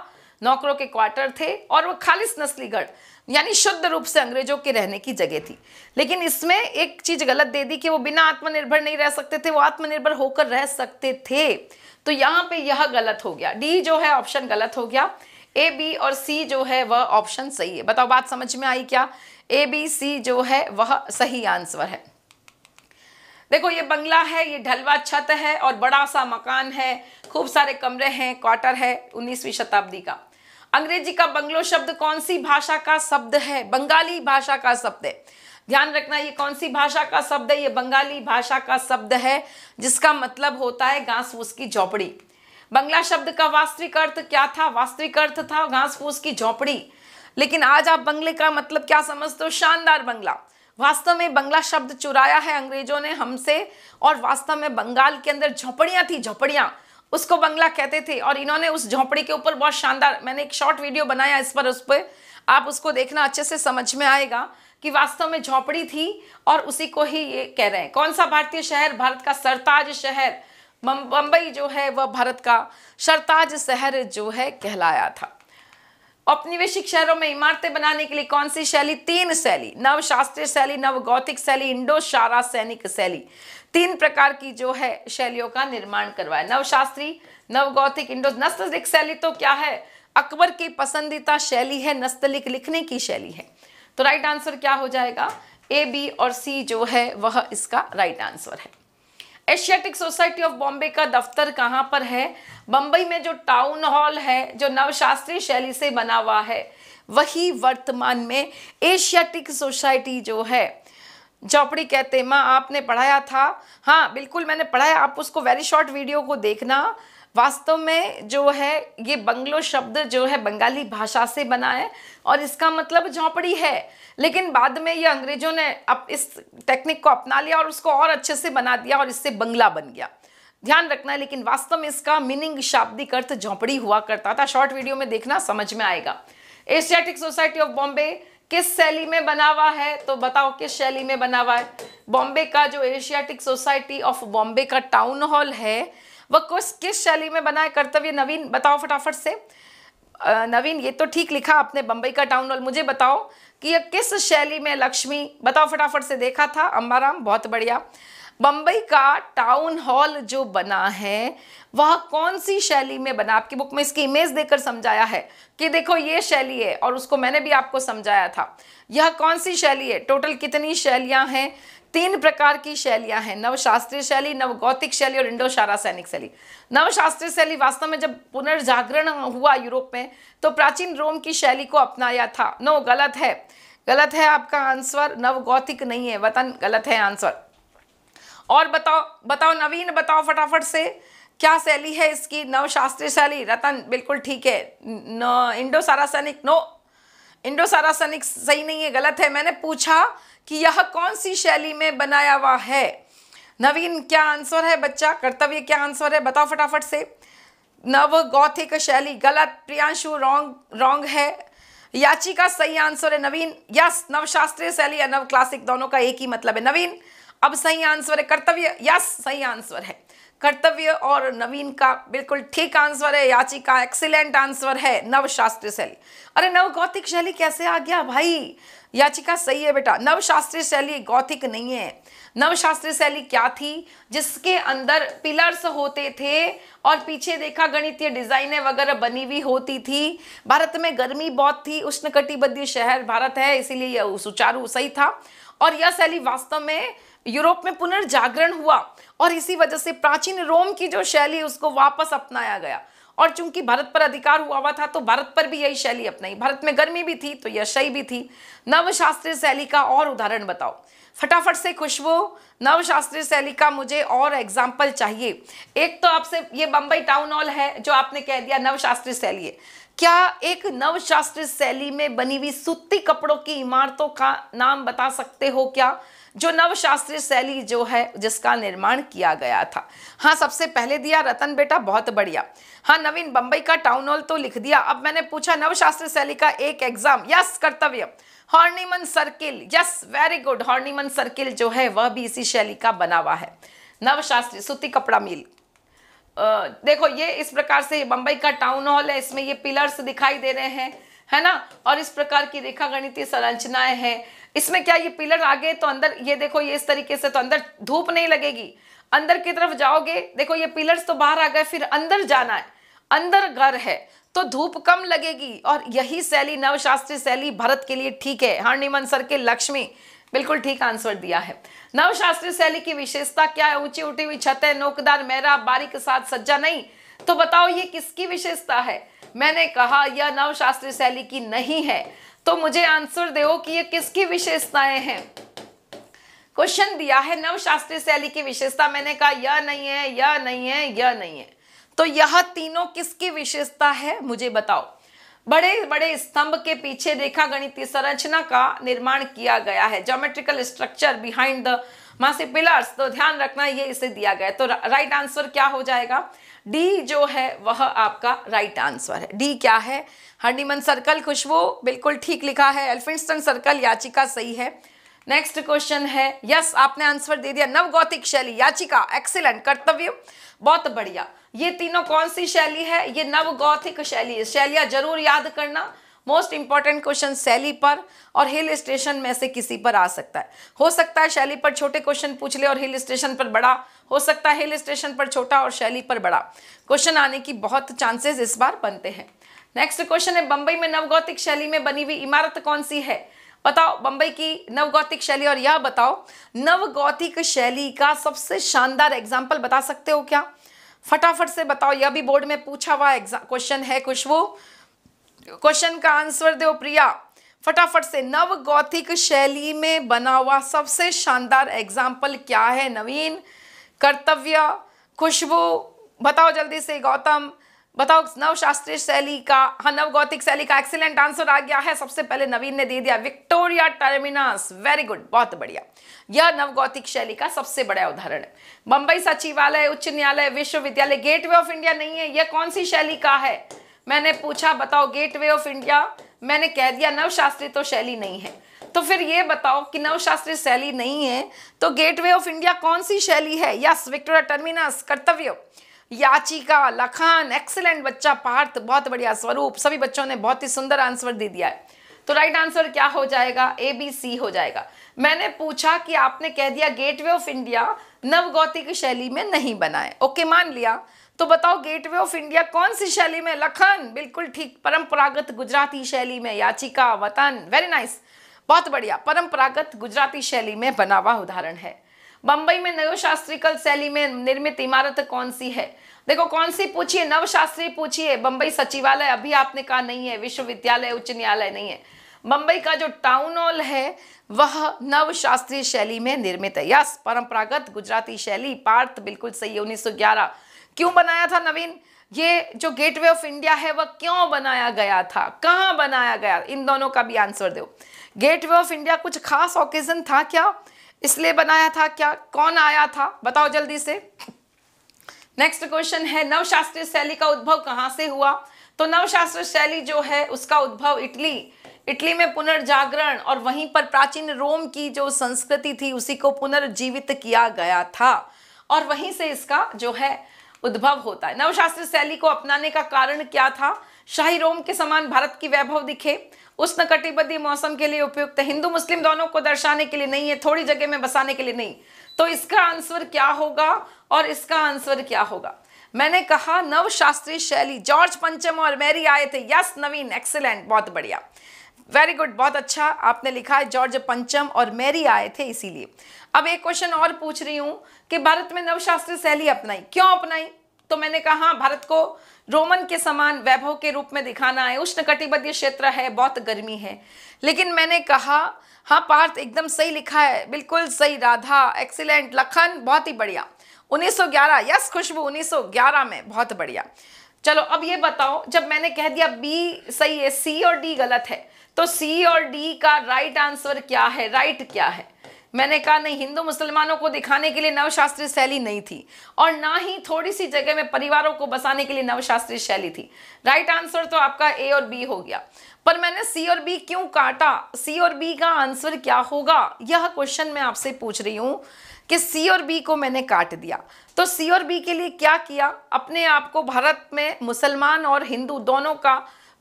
नौकरों के क्वार्टर थे और वो खालिश नस्ली गढ़ यानी शुद्ध रूप से अंग्रेजों के रहने की जगह थी लेकिन इसमें एक चीज गलत दे दी कि वो बिना आत्मनिर्भर नहीं रह सकते थे वो आत्मनिर्भर होकर रह सकते थे तो यहाँ पे यह गलत हो गया डी जो है ऑप्शन गलत हो गया ए बी और सी जो है वह ऑप्शन सही है बताओ बात समझ में आई क्या ए बी सी जो है वह सही आंसर है देखो ये बंगला है ये ढलवा छत है और बड़ा सा मकान है खूब सारे कमरे हैं क्वार्टर है उन्नीसवीं शताब्दी का अंग्रेजी का बंगलो शब्द कौन सी भाषा का शब्द है बंगाली भाषा का शब्द है ध्यान रखना ये कौन सी भाषा का शब्द है ये बंगाली भाषा का शब्द है जिसका मतलब होता है घास फूस की झोपड़ी बंगला शब्द का वास्तविक अर्थ क्या था वास्तविक अर्थ था घास फूस की झोपड़ी लेकिन आज आप बंगले का मतलब क्या समझते हो शानदार बंगला वास्तव में बंगला शब्द चुराया है अंग्रेजों ने हमसे और वास्तव में बंगाल के अंदर झोपड़ियां थी झोपड़ियां उसको बंगला कहते थे और इन्होंने उस झोपड़ी के ऊपर बहुत शानदार मैंने एक शॉर्ट वीडियो बनाया इस पर उस पर आप उसको देखना अच्छे से समझ में आएगा कि वास्तव में झोंपड़ी थी और उसी को ही ये कह रहे हैं कौन सा भारतीय शहर भारत का सरताज शहर बंबई जो है वह भारत का सरताज शहर जो है कहलाया था औपनिवेशिक शहरों में इमारतें बनाने के लिए कौन सी शैली तीन शैली नव शास्त्रीय शैली नव गौतिक शैली इंडो शारा सैनिक शैली तीन प्रकार की जो है शैलियों का निर्माण करवाया नव शास्त्री नव गौतिक इंडो नस्तलिक शैली तो क्या है अकबर की पसंदीदा शैली है नस्तलिक लिखने की शैली है तो राइट आंसर क्या हो जाएगा ए बी और सी जो है वह इसका राइट आंसर है एशियाटिक सोसाइटी ऑफ बॉम्बे का दफ्तर कहां पर है बंबई में जो टाउन हॉल है जो नवशास्त्रीय शैली से बना हुआ है वही वर्तमान में एशियाटिक सोसाइटी जो है चौपड़ी कहते माँ आपने पढ़ाया था हाँ बिल्कुल मैंने पढ़ाया आप उसको वेरी शॉर्ट वीडियो को देखना वास्तव में जो है ये बंगलो शब्द जो है बंगाली भाषा से बना है और इसका मतलब झोंपड़ी है लेकिन बाद में ये अंग्रेजों ने अब इस टेक्निक को अपना लिया और उसको और अच्छे से बना दिया और इससे बंगला बन गया ध्यान रखना है लेकिन वास्तव में इसका मीनिंग शाब्दिक अर्थ झोंपड़ी हुआ करता था शॉर्ट वीडियो में देखना समझ में आएगा एशियाटिक सोसाइटी ऑफ बॉम्बे किस शैली में बना हुआ है तो बताओ किस शैली में बना हुआ है बॉम्बे का जो एशियाटिक सोसाइटी ऑफ बॉम्बे का टाउन हॉल है वह कुछ किस शैली में बना कर्तव्य नवीन बताओ फटाफट से नवीन ये तो ठीक लिखा आपने बंबई का टाउन हॉल मुझे बताओ कि यह किस शैली में लक्ष्मी बताओ फटाफट से देखा था अम्बाराम बहुत बढ़िया बंबई का टाउन हॉल जो बना है वह कौन सी शैली में बना आपकी बुक में इसकी इमेज देकर समझाया है कि देखो ये शैली है और उसको मैंने भी आपको समझाया था यह कौन सी शैली है टोटल कितनी शैलियां हैं तीन प्रकार की शैलियां हैं नवशास्त्रीय शैली नवगौतिक शैली और इंडो सैनिक शैली नवशास्त्रीय शैली वास्तव में जब पुनर्जागरण हुआ यूरोप में तो प्राचीन रोम की शैली को अपनाया था नो गलत है गलत है आपका आंसर नवगौतिक नहीं है वतन गलत है आंसर और बताओ बताओ नवीन बताओ फटाफट से क्या शैली है इसकी नवशास्त्रीय शैली रतन बिल्कुल ठीक है न Indo Saracenic no Indo Saracenic सही नहीं है गलत है मैंने पूछा कि यह कौन सी शैली में बनाया हुआ है नवीन क्या आंसर है बच्चा कर्तव्य क्या आंसर है बताओ फटाफट से नव गौथिक शैली गलत प्रियांशु रॉन्ग रॉन्ग है याची का सही आंसर है नवीन यस नव शास्त्रीय शैली या नव क्लासिक दोनों का एक ही मतलब है नवीन अब सही आंसर है कर्तव्य यस सही आंसर है कर्तव्य और नवीन का बिल्कुल ठीक आंसर है याची का एक्सीलेंट आंसर है नव शास्त्रीय शैली अरे नव गौतिक शैली कैसे आ गया भाई याचिका सही है बेटा नवशास्त्रीय शैली गौथिक नहीं है नवशास्त्रीय शैली क्या थी जिसके अंदर पिलर्स होते थे और पीछे देखा गणितीय डिजाइने वगैरह बनी हुई होती थी भारत में गर्मी बहुत थी उष्णकटिबंधीय शहर भारत है इसीलिए यह सुचारू सही था और यह शैली वास्तव में यूरोप में पुनर्जागरण हुआ और इसी वजह से प्राचीन रोम की जो शैली उसको वापस अपनाया गया और चूंकि भारत पर अधिकार हुआ हुआ था तो भारत पर भी यही शैली अपनाई भारत में गर्मी भी थी तो यह भी थी नवशास्त्रीय शैली का और उदाहरण बताओ फटाफट से खुशबू नवशास्त्रीय शैली का मुझे और एग्जाम्पल चाहिए एक तो आपसे ये बंबई टाउन हॉल है जो आपने कह दिया नवशास्त्रीय शैली है क्या एक नवशास्त्रीय शैली में बनी हुई सूती कपड़ों की इमारतों का नाम बता सकते हो क्या जो नव शास्त्रीय शैली जो है जिसका निर्माण किया गया था हाँ सबसे पहले दिया रतन बेटा बहुत बढ़िया हाँ नवीन बंबई का टाउन हॉल तो लिख दिया अब मैंने पूछा नव शास्त्रीय शैली का एक exam yes Kartavya Horniman Circle yes very good Horniman Circle जो है वह भी इसी शैली का बना हुआ है नवशास्त्री सूती कपड़ा मिल देखो ये इस प्रकार से बंबई का टाउन हॉल है इसमें ये पिलर्स दिखाई दे रहे हैं है ना और इस प्रकार की रेखा गणितीय संरचनाएं हैं इसमें क्या ये पिलर आगे तो अंदर ये देखो ये इस तरीके से तो अंदर धूप नहीं लगेगी अंदर की तरफ जाओगे देखो ये पिलर्स तो बाहर आ गए फिर अंदर जाना है अंदर घर है तो धूप कम लगेगी और यही शैली नवशास्त्री शैली भारत के लिए ठीक है हरणिमन सर के लक्ष्मी बिल्कुल ठीक आंसर दिया है नवशास्त्री शैली की विशेषता क्या है ऊंची उठी हुई छत है नोकदार मेरा बारीक साथ सज्जा नहीं तो बताओ ये किसकी विशेषता है मैंने कहा यह नव शास्त्रीय शैली की नहीं है तो मुझे आंसर दो कि यह किसकी विशेषताएं हैं क्वेश्चन दिया है नव शास्त्रीय शैली की विशेषता मैंने कहा यह नहीं है यह नहीं है यह नहीं है तो यह तीनों किसकी विशेषता है मुझे बताओ बड़े बड़े स्तंभ के पीछे रेखा गणितीय संरचना का निर्माण किया गया है geometrical structure behind the massy pillars तो ध्यान रखना ये इसे दिया गया तो राइट आंसर क्या हो जाएगा डी जो है वह आपका राइट आंसर है डी क्या है हंडीमन सर्कल खुशबू बिल्कुल ठीक लिखा है एल्फिंस्टन सर्कल याचिका सही है नेक्स्ट क्वेश्चन है यस yes, आपने आंसर दे दिया नवगौतिक शैली याचिका एक्सीलेंट कर्तव्य बहुत बढ़िया ये तीनों कौन सी शैली है ये नवगौथिक शैली है जरूर याद करना मोस्ट इंपॉर्टेंट क्वेश्चन शैली पर और हिल स्टेशन में से किसी पर आ सकता है हो सकता है शैली पर छोटे क्वेश्चन पूछ ले और हिल स्टेशन पर बड़ा हो सकता है हिल स्टेशन पर छोटा और शैली पर बड़ा क्वेश्चन आने की बहुत चांसेस इस बार बनते हैं नेक्स्ट क्वेश्चन है बंबई में नवगौतिक शैली में बनी हुई इमारत कौन सी है बताओ बंबई की नवगौतिक शैली और यह बताओ नवगौतिक शैली का सबसे शानदार एग्जाम्पल बता सकते हो क्या फटाफट से बताओ यह भी बोर्ड में पूछा हुआ क्वेश्चन है खुशबू क्वेश्चन का आंसर दो प्रिया फटाफट से नवगौतिक शैली में बना हुआ सबसे शानदार एग्जाम्पल क्या है नवीन कर्तव्य खुशबू बताओ जल्दी से गौतम बताओ नव शास्त्रीय शैली का हाँ नव गौतिक शैली का एक्सीलेंट आंसर आ गया है सबसे पहले नवीन ने दे दिया विक्टोरिया टर्मिनास वेरी गुड बहुत बढ़िया यह नव गौतिक शैली का सबसे बड़ा उदाहरण है बंबई सचिवालय उच्च न्यायालय विश्वविद्यालय गेटवे ऑफ इंडिया नहीं है यह कौन सी शैली का है मैंने पूछा बताओ गेटवे ऑफ इंडिया मैंने कह दिया नव तो शैली नहीं है तो फिर ये बताओ कि नवशास्त्रीय शैली नहीं है तो गेटवे ऑफ इंडिया कौन सी शैली है यस विक्टोरिया टर्मिनस कर्तव्य याचिका लखान एक्सलेंट बच्चा पार्थ बहुत बढ़िया स्वरूप सभी बच्चों ने बहुत ही सुंदर आंसर दे दिया है तो राइट आंसर क्या हो जाएगा ए बी सी हो जाएगा मैंने पूछा कि आपने कह दिया गेटवे ऑफ इंडिया नवगौतिक शैली में नहीं बनाए ओके मान लिया तो बताओ गेटवे ऑफ इंडिया कौन सी शैली में लखन बिल्कुल ठीक परंपरागत गुजराती शैली में याचिका वतन वेरी नाइस nice. बहुत बढ़िया परंपरागत गुजराती शैली में बना हुआ उदाहरण है बंबई में नवशास्त्रिकल शैली में निर्मित इमारत कौन सी है देखो कौन सी पूछिए नवशास्त्री पूछिए बंबई सचिवालय अभी आपने कहा नहीं है विश्वविद्यालय उच्च न्यायालय नहीं है बंबई का जो टाउन हॉल है वह नव शास्त्रीय शैली में निर्मित है यस परंपरागत गुजराती शैली पार्थ बिल्कुल सही है 1911 क्यों बनाया था नवीन ये जो गेटवे ऑफ इंडिया है वह क्यों बनाया गया था कहाँ बनाया गया इन दोनों का भी आंसर दो गेटवे ऑफ इंडिया कुछ खास ओकेजन था क्या इसलिए बनाया था क्या कौन आया था बताओ जल्दी से नेक्स्ट क्वेश्चन है नवशास्त्रीय शैली का उद्भव कहाँ से हुआ तो नवशास्त्रीय शैली जो है उसका उद्भव इटली इटली में पुनर्जागरण और वहीं पर प्राचीन रोम की जो संस्कृति थी उसी को पुनर्जीवित किया गया था और वहीं से इसका जो है उद्भव होता है नवशास्त्र शैली को अपनाने का कारण क्या था शाही रोम के समान भारत की वैभव दिखे उस कटिबद्धीय मौसम के लिए उपयुक्त हिंदू मुस्लिम दोनों को दर्शाने के लिए नहीं है थोड़ी जगह में बसाने के लिए नहीं तो इसका आंसर क्या होगा और इसका आंसर क्या होगा मैंने कहा नव शैली जॉर्ज पंचम और मैरी आए थे यस नवीन एक्सीलेंट बहुत बढ़िया वेरी गुड बहुत अच्छा आपने लिखा है जॉर्ज पंचम और मैरी आए थे इसीलिए अब एक क्वेश्चन और पूछ रही हूं कि भारत में नवशास्त्री शैली अपनाई क्यों अपनाई तो मैंने कहा भारत को रोमन के समान वैभव के रूप में दिखाना है उष्ण कटिबद्धीय क्षेत्र है बहुत गर्मी है लेकिन मैंने कहा हाँ पार्थ एकदम सही लिखा है बिल्कुल सही राधा एक्सीलेंट लखन बहुत ही बढ़िया 1911 यस खुशबू 1911 में बहुत बढ़िया चलो अब ये बताओ जब मैंने कह दिया बी सही है सी और डी गलत है तो सी और डी का राइट आंसर क्या है राइट क्या है मैंने कहा नहीं हिंदू मुसलमानों को दिखाने के लिए नवशास्त्रीय शैली नहीं थी और ना ही थोड़ी सी जगह में परिवारों को बसाने के लिए नवशास्त्रीय शैली थी राइट आंसर तो आपका ए और बी हो गया पर मैंने सी और बी क्यों काटा सी और बी का आंसर क्या होगा यह क्वेश्चन मैं आपसे पूछ रही हूँ कि सी और बी को मैंने काट दिया तो सी और बी के लिए क्या किया अपने आप को भारत में मुसलमान और हिंदू दोनों का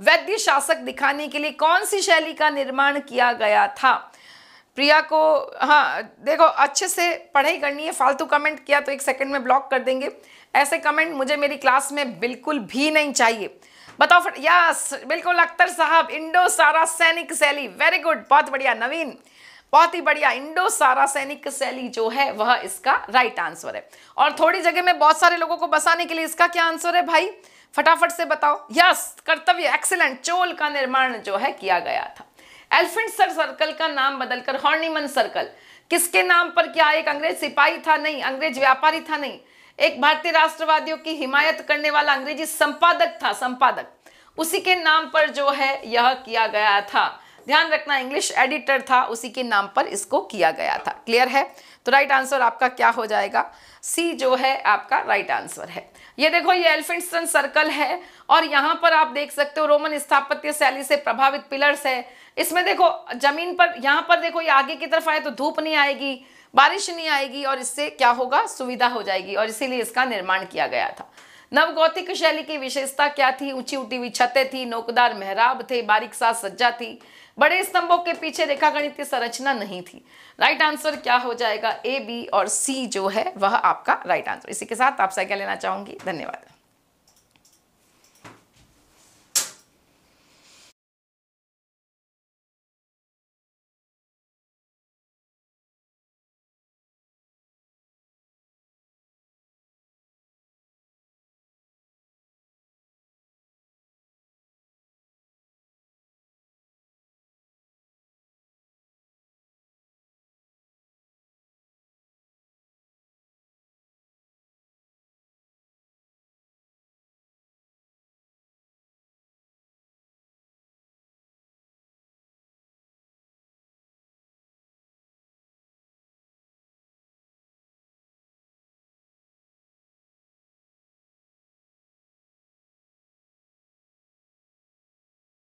वैद्य शासक दिखाने के लिए कौन सी शैली का निर्माण किया गया था प्रिया को हाँ देखो अच्छे से पढ़ाई करनी है फालतू कमेंट किया तो एक सेकंड में ब्लॉक कर देंगे ऐसे कमेंट मुझे मेरी क्लास में बिल्कुल भी नहीं चाहिए बताओ फिर यस बिल्कुल अख्तर साहब इंडो सारा सैनिक शैली वेरी गुड बहुत बढ़िया नवीन बहुत ही बढ़िया इंडो सारा सैनिक शैली जो है वह इसका राइट आंसर है और थोड़ी जगह में बहुत सारे लोगों को बसाने के लिए इसका क्या आंसर है भाई फटाफट से बताओ यस कर्तव्य एक्सीलेंट चोल का निर्माण जो है किया गया था एलिफेंट सर सर्कल का नाम बदलकर हॉर्निमन सर्कल किसके नाम पर क्या एक अंग्रेज सिपाही था नहीं अंग्रेज व्यापारी था नहीं एक भारतीय राष्ट्रवादियों की हिमायत करने वाला अंग्रेजी संपादक था संपादक उसी के नाम पर जो है यह किया गया था ध्यान रखना इंग्लिश एडिटर था उसी के नाम पर इसको किया गया था क्लियर है तो राइट आंसर आपका क्या हो जाएगा सी जो है आपका राइट आंसर है ये देखो ये एलिफेंटन सर्कल है और यहाँ पर आप देख सकते हो रोमन स्थापत्य शैली से प्रभावित पिलर्स है इसमें देखो जमीन पर यहाँ पर देखो ये आगे की तरफ आए तो धूप नहीं आएगी बारिश नहीं आएगी और इससे क्या होगा सुविधा हो जाएगी और इसीलिए इसका निर्माण किया गया था नवगौतिक शैली की विशेषता क्या थी ऊंची उठी हुई छतें थी नोकदार मेहराब थे बारीक सा सज्जा थी बड़े स्तंभों के पीछे रेखा गणित की संरचना नहीं थी राइट आंसर क्या हो जाएगा ए बी और सी जो है वह आपका राइट आंसर इसी के साथ आप साइकिल लेना चाहूंगी धन्यवाद